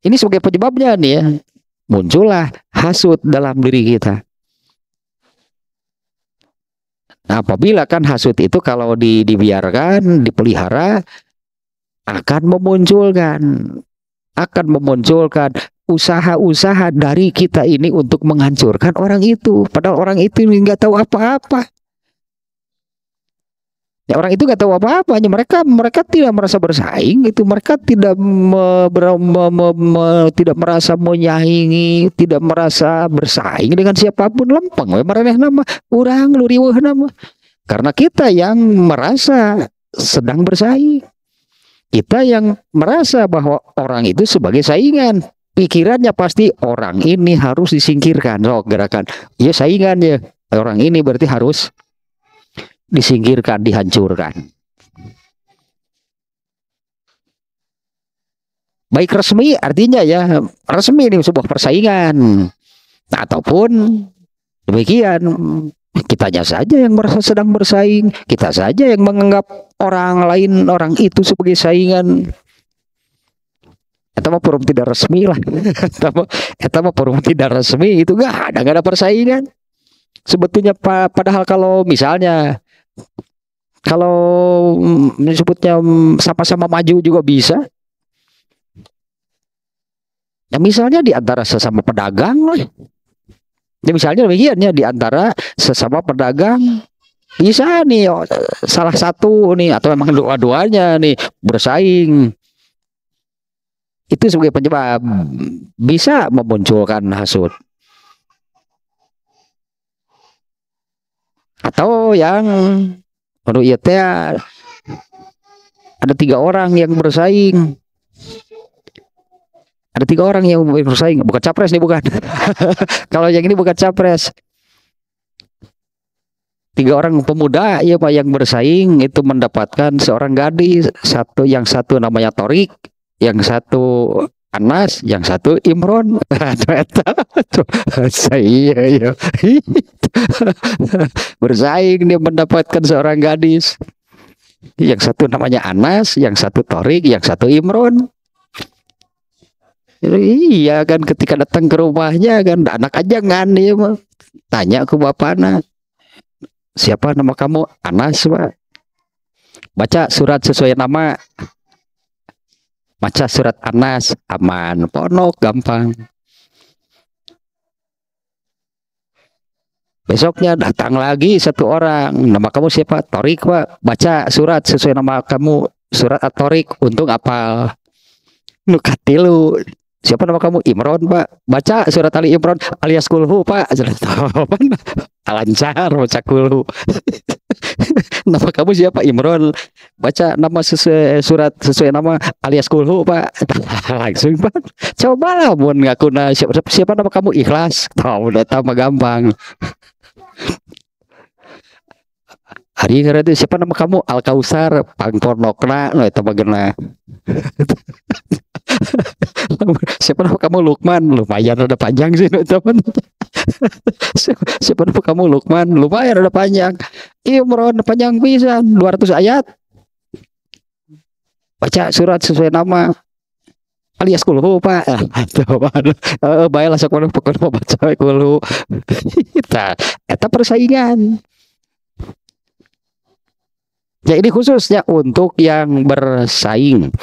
ini sebagai penyebabnya nih ya muncullah hasut dalam diri kita nah apabila kan hasut itu kalau di, dibiarkan dipelihara akan memunculkan akan memunculkan usaha-usaha dari kita ini untuk menghancurkan orang itu. Padahal orang itu nggak tahu apa-apa. Ya, orang itu nggak tahu apa-apa. Hanya Mereka mereka tidak merasa bersaing, itu mereka tidak me, ber, me, me, me, tidak merasa menyaingi, tidak merasa bersaing dengan siapapun lempeng. Mereka nama orang luriwah nama. Karena kita yang merasa sedang bersaing kita yang merasa bahwa orang itu sebagai saingan. Pikirannya pasti orang ini harus disingkirkan. So, oh, gerakan, ya saingan ya. Orang ini berarti harus disingkirkan, dihancurkan. Baik resmi artinya ya resmi ini sebuah persaingan ataupun demikian Kitanya saja yang merasa sedang bersaing, kita saja yang menganggap orang lain orang itu sebagai saingan. Eta mah forum tidak resmi lah. Eta mah forum tidak resmi itu gak ada nggak ada persaingan. Sebetulnya padahal kalau misalnya kalau mm, disebutnya mm, sama-sama maju juga bisa. Ya misalnya di antara sesama pedagang lah Ya misalnya demikian ya di antara sesama pedagang bisa nih oh, salah satu nih atau memang dua-duanya nih bersaing itu sebagai penyebab bisa memunculkan hasut atau yang menurut teh ada tiga orang yang bersaing ada tiga orang yang bersaing, bukan capres nih bukan. Kalau yang ini bukan capres. Tiga orang pemuda ya Pak yang bersaing itu mendapatkan seorang gadis, satu yang satu namanya Torik, yang satu Anas, yang satu Imron. ya. bersaing dia mendapatkan seorang gadis. Yang satu namanya Anas, yang satu Torik, yang satu Imron iya kan ketika datang ke rumahnya kan anak aja kan ya mah tanya ke bapak anak siapa nama kamu Anas pak baca surat sesuai nama baca surat Anas aman ponok gampang Besoknya datang lagi satu orang. Nama kamu siapa? Torik, Pak. Baca surat sesuai nama kamu. Surat Torik Untung apal. Nukatilu siapa nama kamu Imron pak baca surat Ali Imron alias kulhu pak surat apa lancar baca kulhu nama kamu siapa Imron baca nama sesuai surat sesuai nama alias kulhu pak langsung pak Coba lah mohon ngaku nah siapa, siapa nama kamu ikhlas tahu udah tahu gampang hari itu siapa nama kamu Al Kausar Pangpornokna no nah, itu bagaimana siapa nama kamu Lukman lumayan udah panjang sih teman siapa nama kamu Lukman lumayan udah panjang Imron iya, panjang dua 200 ayat baca surat sesuai nama alias kulhu pak eh bayar langsung pokoknya baca kulhu kita eta persaingan Ya ini khususnya untuk yang bersaing.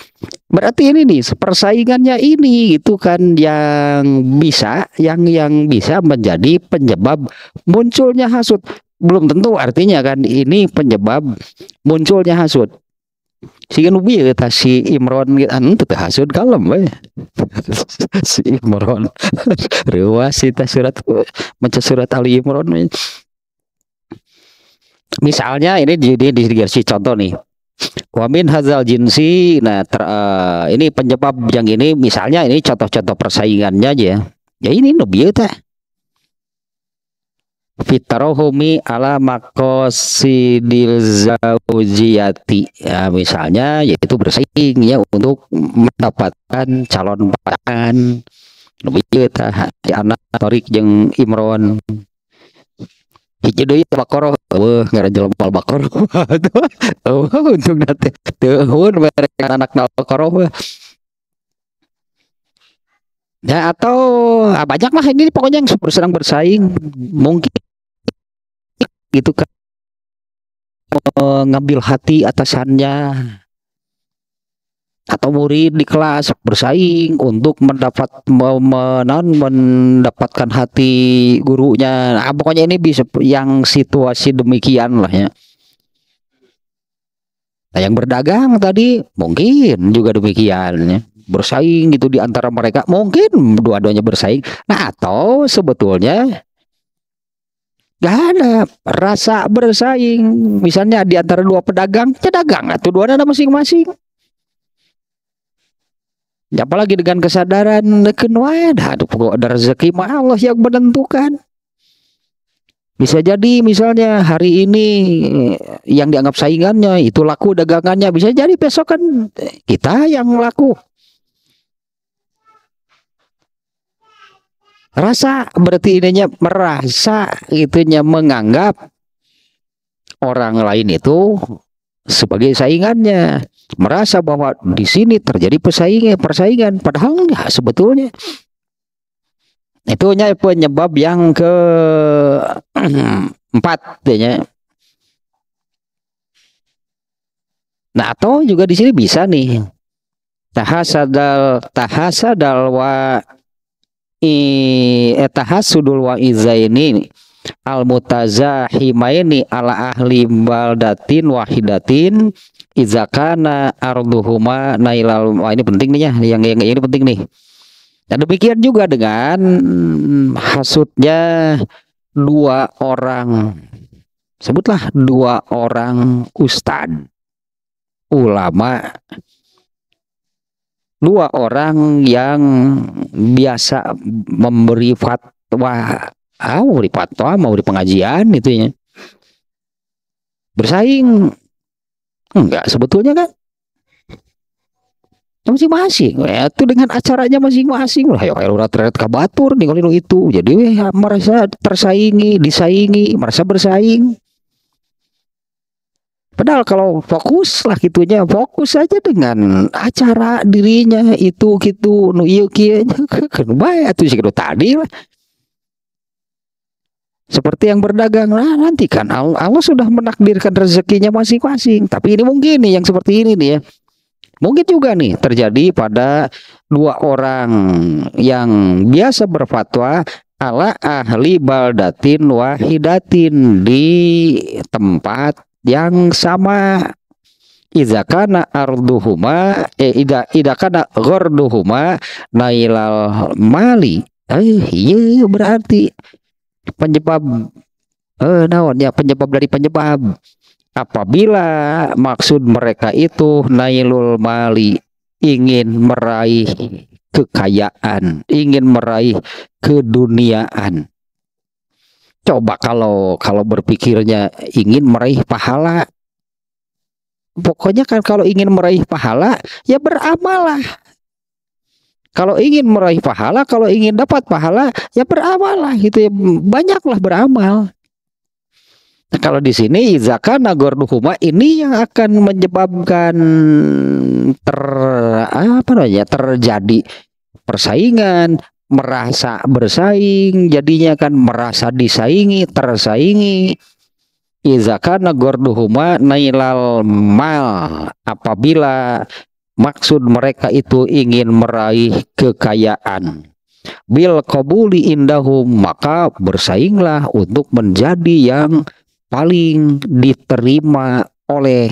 Berarti ini nih persaingannya ini itu kan yang bisa yang yang bisa menjadi penyebab munculnya hasut. Belum tentu artinya kan ini penyebab munculnya hasut. Si Nubi kita si Imron kita itu hasut kalem weh. si Imron. Ruas kita surat mencet surat Ali Imron misalnya ini jadi dikasih contoh nih Wamin hazal jinsi, nah ter, uh, ini penyebab yang ini misalnya ini contoh-contoh persaingannya aja. Ya ini nubiu ya, teh. Fitarohumi ala makosidil zaujiyati. Ya, misalnya yaitu bersaing ya untuk mendapatkan calon pasangan. Nubiu ya, teh anak Torik yang Imron hiji deui bakoro eueuh ngaran jelempal bakoro eueuh untung teh teu heuun merek anakna bakoro mah Ya atau ah, banyak mah ini pokoknya yang super sedang bersaing mungkin gitu kan eh, ngambil hati atasannya atau murid di kelas bersaing untuk mendapat menon mendapatkan hati gurunya. Nah, pokoknya ini bisa yang situasi demikian lah ya. Nah, yang berdagang tadi mungkin juga demikian ya. Bersaing gitu di antara mereka mungkin dua-duanya bersaing. Nah, atau sebetulnya Gak ada rasa bersaing. Misalnya di antara dua pedagang, Cedagang ya atau dua ada masing-masing apalagi dengan kesadaran neken wae pokok ada rezeki mah Allah yang menentukan bisa jadi misalnya hari ini eh, yang dianggap saingannya itu laku dagangannya bisa jadi besok kan eh, kita yang laku rasa berarti ininya merasa itunya menganggap orang lain itu sebagai saingannya merasa bahwa di sini terjadi persaingan, persaingan padahal enggak ya, sebetulnya. Itunya penyebab yang ke empat ya. Nah, atau juga di sini bisa nih. Tahasadal tahasadal wa i eh, tahasudul wa izaini al mutazahimaini ala ahli baldatin wahidatin izakana arduhuma nailal wah ini penting nih ya yang, yang ini penting nih dan demikian juga dengan hasutnya dua orang sebutlah dua orang ustad ulama dua orang yang biasa memberi fatwa ah mau di patwa mau di pengajian itu ya bersaing enggak sebetulnya kan masing-masing ya itu dengan acaranya masing-masing lah ya udah terlihat kabatur nih kalau itu jadi ya, merasa tersaingi disaingi merasa bersaing Padahal kalau fokus lah gitunya, fokus aja dengan acara dirinya itu gitu nu iya kenapa kan, baik tuh sih tadi lah. Seperti yang berdagang, lah nanti kan Allah, sudah menakdirkan rezekinya masing-masing. Tapi ini mungkin nih yang seperti ini nih ya. Mungkin juga nih terjadi pada dua orang yang biasa berfatwa ala ahli baldatin wahidatin di tempat yang sama idakana arduhuma eh, ida idakana gorduhuma nailal mali eh iya berarti penyebab eh naon ya penyebab dari penyebab apabila maksud mereka itu nailul mali ingin meraih kekayaan, ingin meraih keduniaan. Coba kalau kalau berpikirnya ingin meraih pahala. Pokoknya kan kalau ingin meraih pahala ya beramalah kalau ingin meraih pahala, kalau ingin dapat pahala, ya lah gitu ya. Banyaklah beramal. Nah, kalau di sini nagor duhuma ini yang akan menyebabkan ter apa namanya terjadi persaingan merasa bersaing jadinya kan merasa disaingi tersaingi izaka nagorduhuma nailal mal apabila maksud mereka itu ingin meraih kekayaan bil kabuli indahum maka bersainglah untuk menjadi yang paling diterima oleh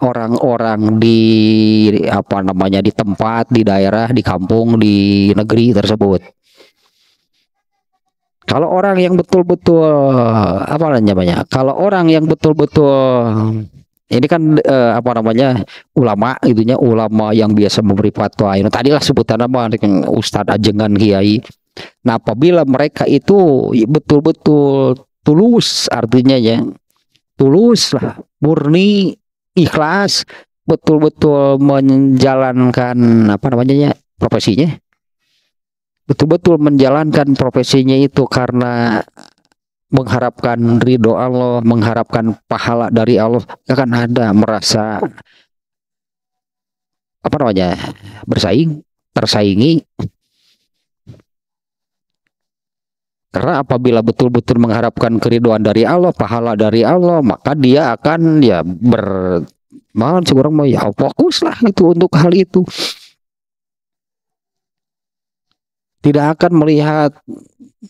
orang-orang di apa namanya di tempat, di daerah, di kampung, di negeri tersebut. Kalau orang yang betul-betul apa namanya? Kalau orang yang betul-betul ini kan eh, apa namanya ulama itunya ulama yang biasa memberi fatwa ini tadilah sebutan apa ustadz ajengan kiai nah apabila mereka itu ya, betul-betul tulus artinya ya tulus lah murni ikhlas betul-betul menjalankan apa namanya ya profesinya betul-betul menjalankan profesinya itu karena mengharapkan ridho Allah, mengharapkan pahala dari Allah, akan ada merasa apa namanya bersaing, tersaingi. Karena apabila betul-betul mengharapkan keriduan dari Allah, pahala dari Allah, maka dia akan ya ber mau seorang mau ya fokuslah itu untuk hal itu. Tidak akan melihat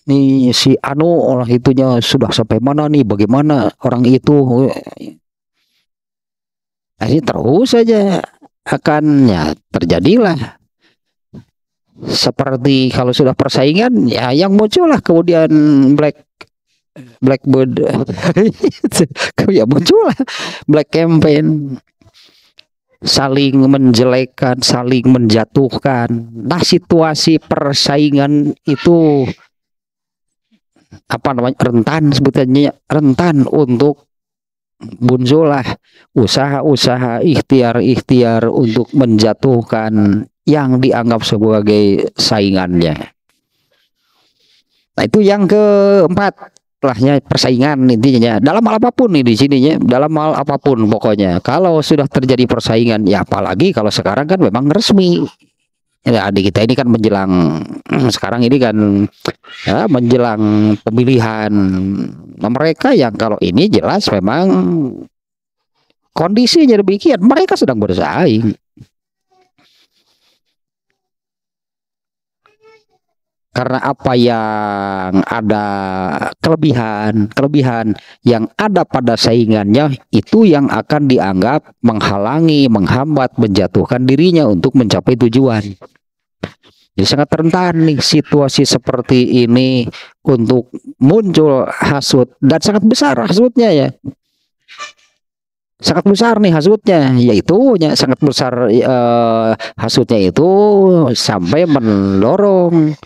nih si Anu orang itunya sudah sampai mana nih bagaimana orang itu nih terus saja akan ya terjadilah seperti kalau sudah persaingan ya yang muncullah kemudian black blackboard ya muncullah black campaign saling menjelekan saling menjatuhkan nah situasi persaingan itu apa namanya rentan sebutannya rentan untuk bunzulah usaha-usaha ikhtiar-ikhtiar untuk menjatuhkan yang dianggap sebagai saingannya. Nah itu yang keempat lahnya persaingan intinya dalam hal apapun nih di sininya dalam hal apapun pokoknya kalau sudah terjadi persaingan ya apalagi kalau sekarang kan memang resmi ya adik kita ini kan menjelang sekarang ini kan ya, menjelang pemilihan mereka yang kalau ini jelas memang kondisinya demikian mereka sedang bersaing karena apa yang ada kelebihan kelebihan yang ada pada saingannya itu yang akan dianggap menghalangi menghambat menjatuhkan dirinya untuk mencapai tujuan jadi sangat rentan nih situasi seperti ini untuk muncul hasut dan sangat besar hasutnya ya sangat besar nih hasutnya yaitu ya, sangat besar eh, hasutnya itu sampai mendorong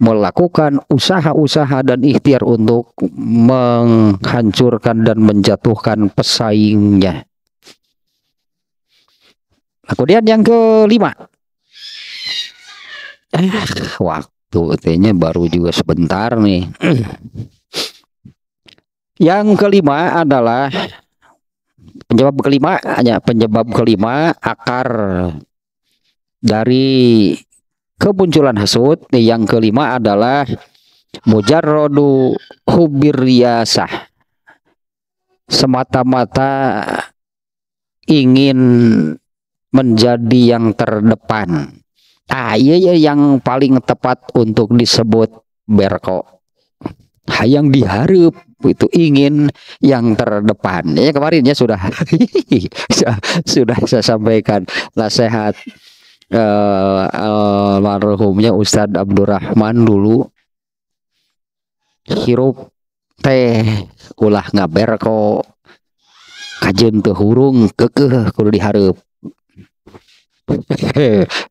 melakukan usaha-usaha dan ikhtiar untuk menghancurkan dan menjatuhkan pesaingnya. Nah, kemudian yang kelima. Eh, waktu artinya baru juga sebentar nih. Yang kelima adalah penyebab kelima hanya penyebab kelima akar dari Kemunculan hasud yang kelima adalah mujarrodu hubiriyasah Semata-mata ingin menjadi yang terdepan. Ah, iya, iya yang paling tepat untuk disebut berko. Ah, yang diharap itu ingin yang terdepan. Ya kemarinnya sudah sudah saya sampaikan nasihat uh, almarhumnya Ustadz Abdurrahman dulu hirup teh ulah ngaber kok kajen tuh hurung kekeh kudu diharap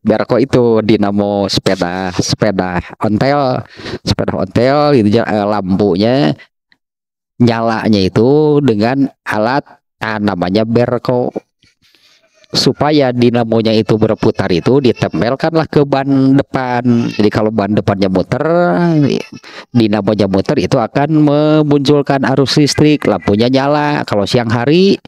biar kok itu dinamo sepeda sepeda ontel sepeda ontel gitu eh, lampunya nyalanya itu dengan alat ah, namanya berko supaya dinamonya itu berputar itu ditempelkanlah ke ban depan. Jadi kalau ban depannya muter, dinamonya muter itu akan memunculkan arus listrik, lampunya nyala. Kalau siang hari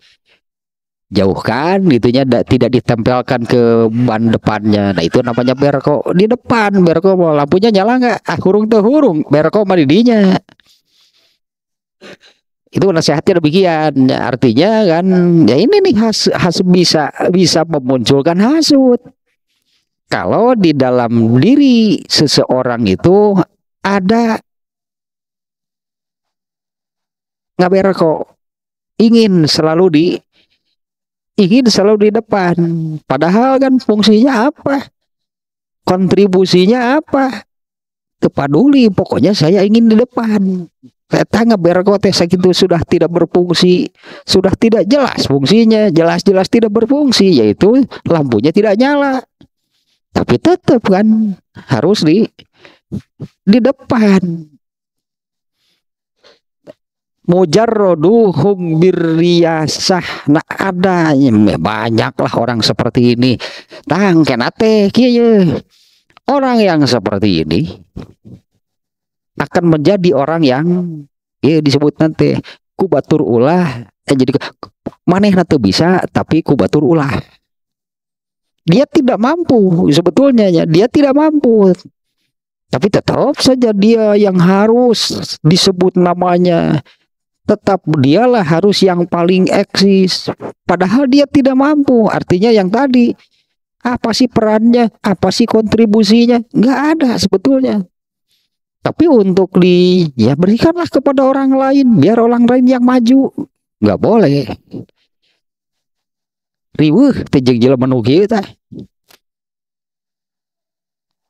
jauhkan gitunya tidak ditempelkan ke ban depannya nah itu namanya berko di depan berko mau lampunya nyala nggak ah hurung tuh hurung berko mah itu nasihatnya demikian ya, artinya kan ya. ya ini nih has, has bisa bisa memunculkan hasut kalau di dalam diri seseorang itu ada nggak beres kok ingin selalu di ingin selalu di depan padahal kan fungsinya apa kontribusinya apa kepaduli pokoknya saya ingin di depan tetangga sakit itu sudah tidak berfungsi, sudah tidak jelas fungsinya, jelas-jelas tidak berfungsi, yaitu lampunya tidak nyala. Tapi tetap kan harus di di depan. Mujarroduhum birriyasah Nah ada ya, ya, Banyaklah orang seperti ini Tangkenate kieu Orang yang seperti ini akan menjadi orang yang ya disebut nanti kubatur ulah eh, jadi maneh nanti bisa tapi kubatur ulah dia tidak mampu sebetulnya ya dia tidak mampu tapi tetap saja dia yang harus disebut namanya tetap dialah harus yang paling eksis padahal dia tidak mampu artinya yang tadi apa sih perannya apa sih kontribusinya nggak ada sebetulnya tapi untuk di ya berikanlah kepada orang lain biar orang lain yang maju. Nggak boleh. Riuh, tejeng jelas menunggu kita teh.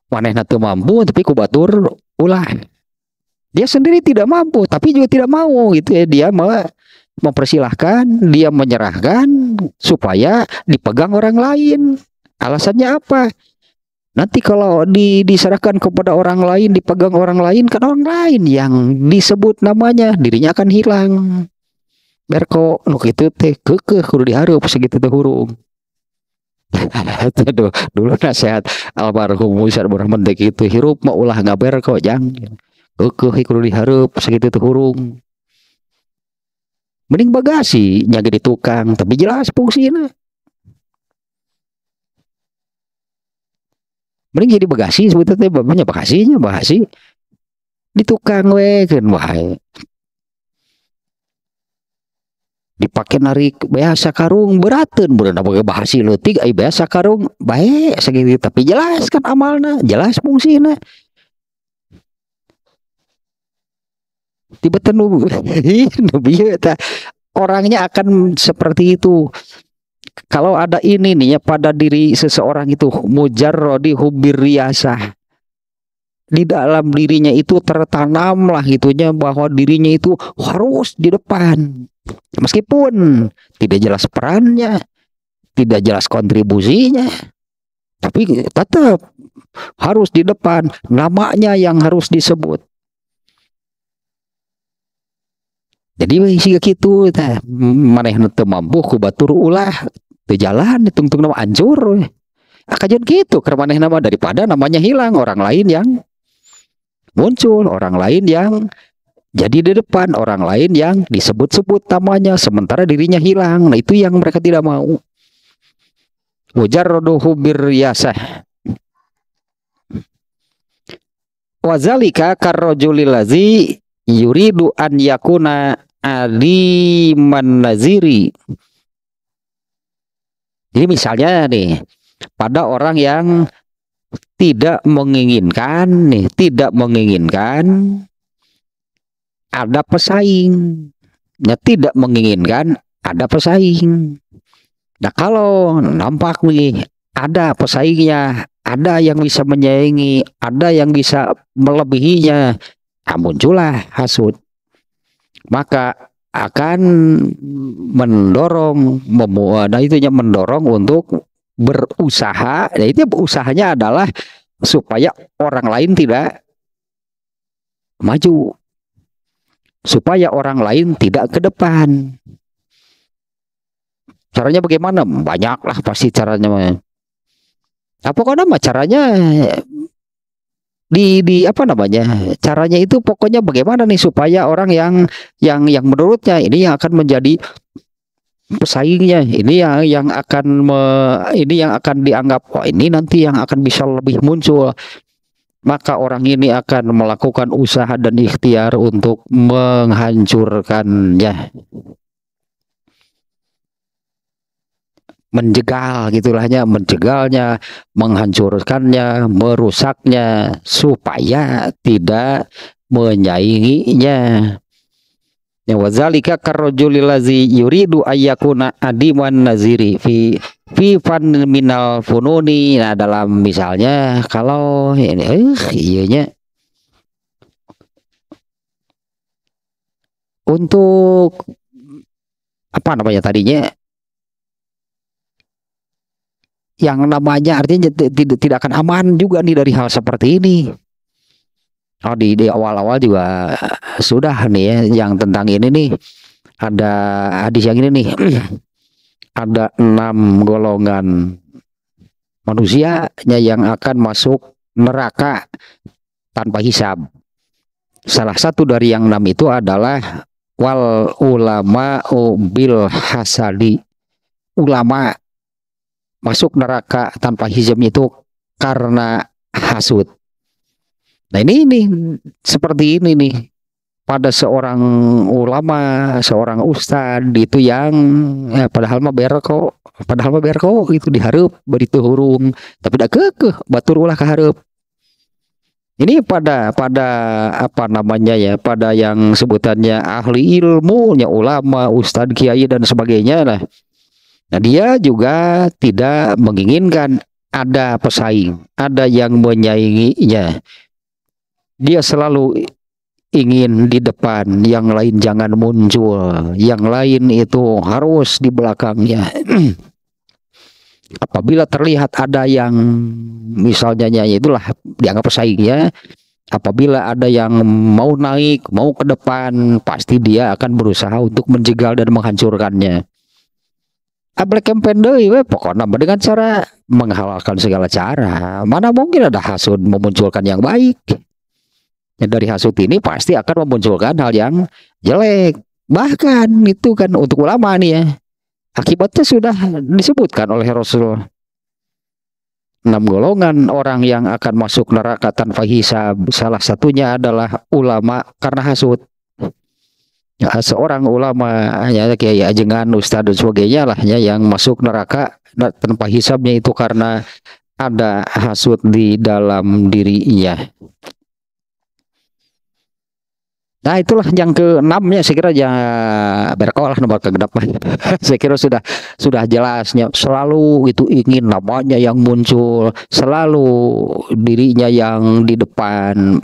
Manehna teu mampu tapi kubatur ulah. Dia sendiri tidak mampu tapi juga tidak mau gitu ya dia mau mempersilahkan, dia menyerahkan supaya dipegang orang lain. Alasannya apa? Nanti kalau di, diserahkan kepada orang lain, dipegang orang lain, kan orang lain yang disebut namanya, dirinya akan hilang. Berko, nuk itu teh kekeh kudu diharap segitu teh hurung. dulu, dulu nasihat almarhum Musa Burahman teh itu hirup mau ulah nggak kok jang. Kekeh kudu diharap segitu teh hurung. Mending bagasi nyagi di tukang, tapi jelas fungsinya. mending jadi bagasi sebetulnya bapaknya bagasinya bagasi di tukang wagon kan wahai dipakai narik biasa karung beratun berat apa bahasi tiga tiga biasa karung baik segitu tapi jelas kan amalnya jelas fungsinya tiba-tiba nubu nubu orangnya akan seperti itu kalau ada ini nih ya pada diri seseorang itu mujarrodi hubir riasah di dalam dirinya itu tertanamlah gitunya bahwa dirinya itu harus di depan meskipun tidak jelas perannya tidak jelas kontribusinya tapi tetap harus di depan namanya yang harus disebut jadi sih gitu teh yang mampu kubatur ulah di jalan ditungtung nama anjur kajian gitu kermaneh nama daripada namanya hilang orang lain yang muncul orang lain yang jadi di depan orang lain yang disebut-sebut namanya sementara dirinya hilang nah itu yang mereka tidak mau Wajar mujarraduhu biryasah wazalika karrojulilazi lazi yuridu an yakuna aliman naziri jadi misalnya nih, pada orang yang tidak menginginkan nih, tidak menginginkan ada pesaing. Ya, tidak menginginkan ada pesaing. Nah, kalau nampak nih ada pesaingnya, ada yang bisa menyaingi, ada yang bisa melebihinya, nah, muncullah hasut. Maka akan mendorong memuat eh, nah itunya mendorong untuk berusaha nah itu usahanya adalah supaya orang lain tidak maju supaya orang lain tidak ke depan caranya bagaimana banyaklah pasti caranya apa nah, karena caranya di di apa namanya caranya itu pokoknya bagaimana nih supaya orang yang yang yang menurutnya ini yang akan menjadi pesaingnya ini yang yang akan me, ini yang akan dianggap wah oh, ini nanti yang akan bisa lebih muncul maka orang ini akan melakukan usaha dan ikhtiar untuk menghancurkannya menjegal gitulahnya menjegalnya menghancurkannya merusaknya supaya tidak menyainginya ya wazalika karrojulil ladzi yuridu ayyakuna adiman naziri fi fi fan minal fununi nah dalam misalnya kalau ini eh iya nya untuk apa namanya tadinya yang namanya artinya tidak tidak akan aman juga nih dari hal seperti ini. Oh di di awal-awal juga eh, sudah nih ya yang tentang ini nih ada hadis yang ini nih ada enam golongan manusianya yang akan masuk neraka tanpa hisab. Salah satu dari yang enam itu adalah wal ulama bil hasadi ulama masuk neraka tanpa hijab itu karena hasut. Nah ini ini seperti ini nih pada seorang ulama, seorang ustadz itu yang ya, padahal mah berko, padahal mah berko itu diharap beritu hurung, tapi tidak kekeh batur ulah keharap. Ini pada pada apa namanya ya, pada yang sebutannya ahli ilmu, ulama, ustadz, kiai dan sebagainya lah. Nah, dia juga tidak menginginkan ada pesaing, ada yang menyainginya. Dia selalu ingin di depan, yang lain jangan muncul, yang lain itu harus di belakangnya. Apabila terlihat ada yang misalnya itulah dianggap pesaingnya. Apabila ada yang mau naik, mau ke depan, pasti dia akan berusaha untuk menjegal dan menghancurkannya. Black campaign doi, we pokoknya dengan cara menghalalkan segala cara. Mana mungkin ada hasud memunculkan yang baik. Ya, dari hasud ini pasti akan memunculkan hal yang jelek. Bahkan itu kan untuk ulama nih ya. Akibatnya sudah disebutkan oleh Rasul. Enam golongan orang yang akan masuk neraka tanpa hisab. Salah satunya adalah ulama karena hasud ya, seorang ulama ya kiai ajengan ustadz dan sebagainya lah ya yang masuk neraka tanpa hisabnya itu karena ada hasut di dalam dirinya. Nah itulah yang keenamnya saya kira ya berkolah nomor kedap saya kira sudah sudah jelasnya selalu itu ingin namanya yang muncul selalu dirinya yang di depan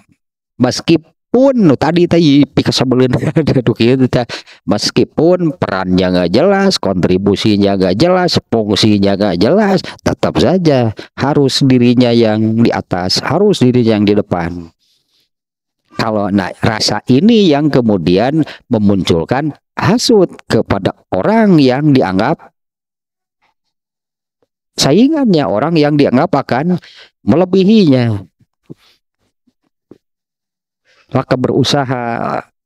meskipun pun tadi tadi pika sebelin kita meskipun perannya nggak jelas kontribusinya nggak jelas fungsinya nggak jelas tetap saja harus dirinya yang di atas harus dirinya yang di depan kalau nah, rasa ini yang kemudian memunculkan hasut kepada orang yang dianggap saingannya orang yang dianggap akan melebihinya maka berusaha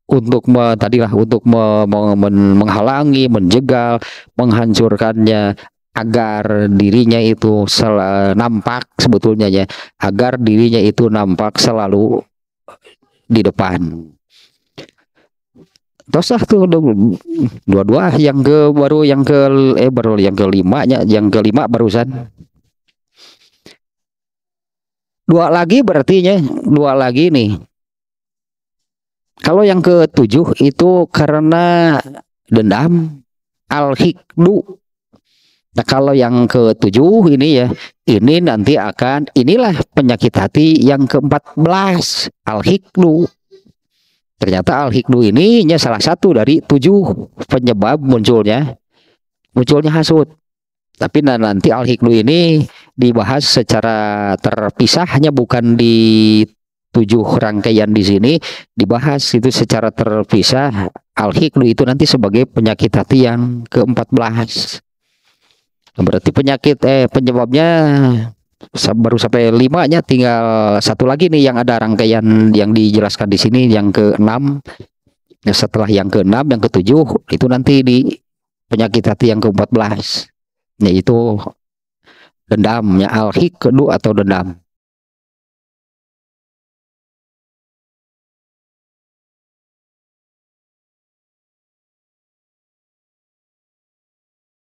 untuk me, tadilah untuk me, me, men, menghalangi, menjegal, menghancurkannya agar dirinya itu sel, eh, nampak sebetulnya ya, agar dirinya itu nampak selalu di depan. Tosah tuh dua-dua yang ke baru yang ke eh baru yang kelima ya, yang kelima barusan dua lagi berartinya dua lagi nih kalau yang ketujuh itu karena dendam al-hikdu. Nah, kalau yang ketujuh ini ya, ini nanti akan inilah penyakit hati yang keempat belas al-hikdu. Ternyata al-hikdu ini salah satu dari tujuh penyebab munculnya munculnya hasut. Tapi nah, nanti al-hikdu ini dibahas secara terpisah hanya bukan di tujuh rangkaian di sini dibahas itu secara terpisah al-hiklu itu nanti sebagai penyakit hati yang ke-14 berarti penyakit eh penyebabnya baru sampai limanya tinggal satu lagi nih yang ada rangkaian yang dijelaskan di sini yang ke-6 nah, setelah yang ke-6 yang ke-7 itu nanti di penyakit hati yang ke-14 yaitu dendamnya al-hiklu atau dendam ya,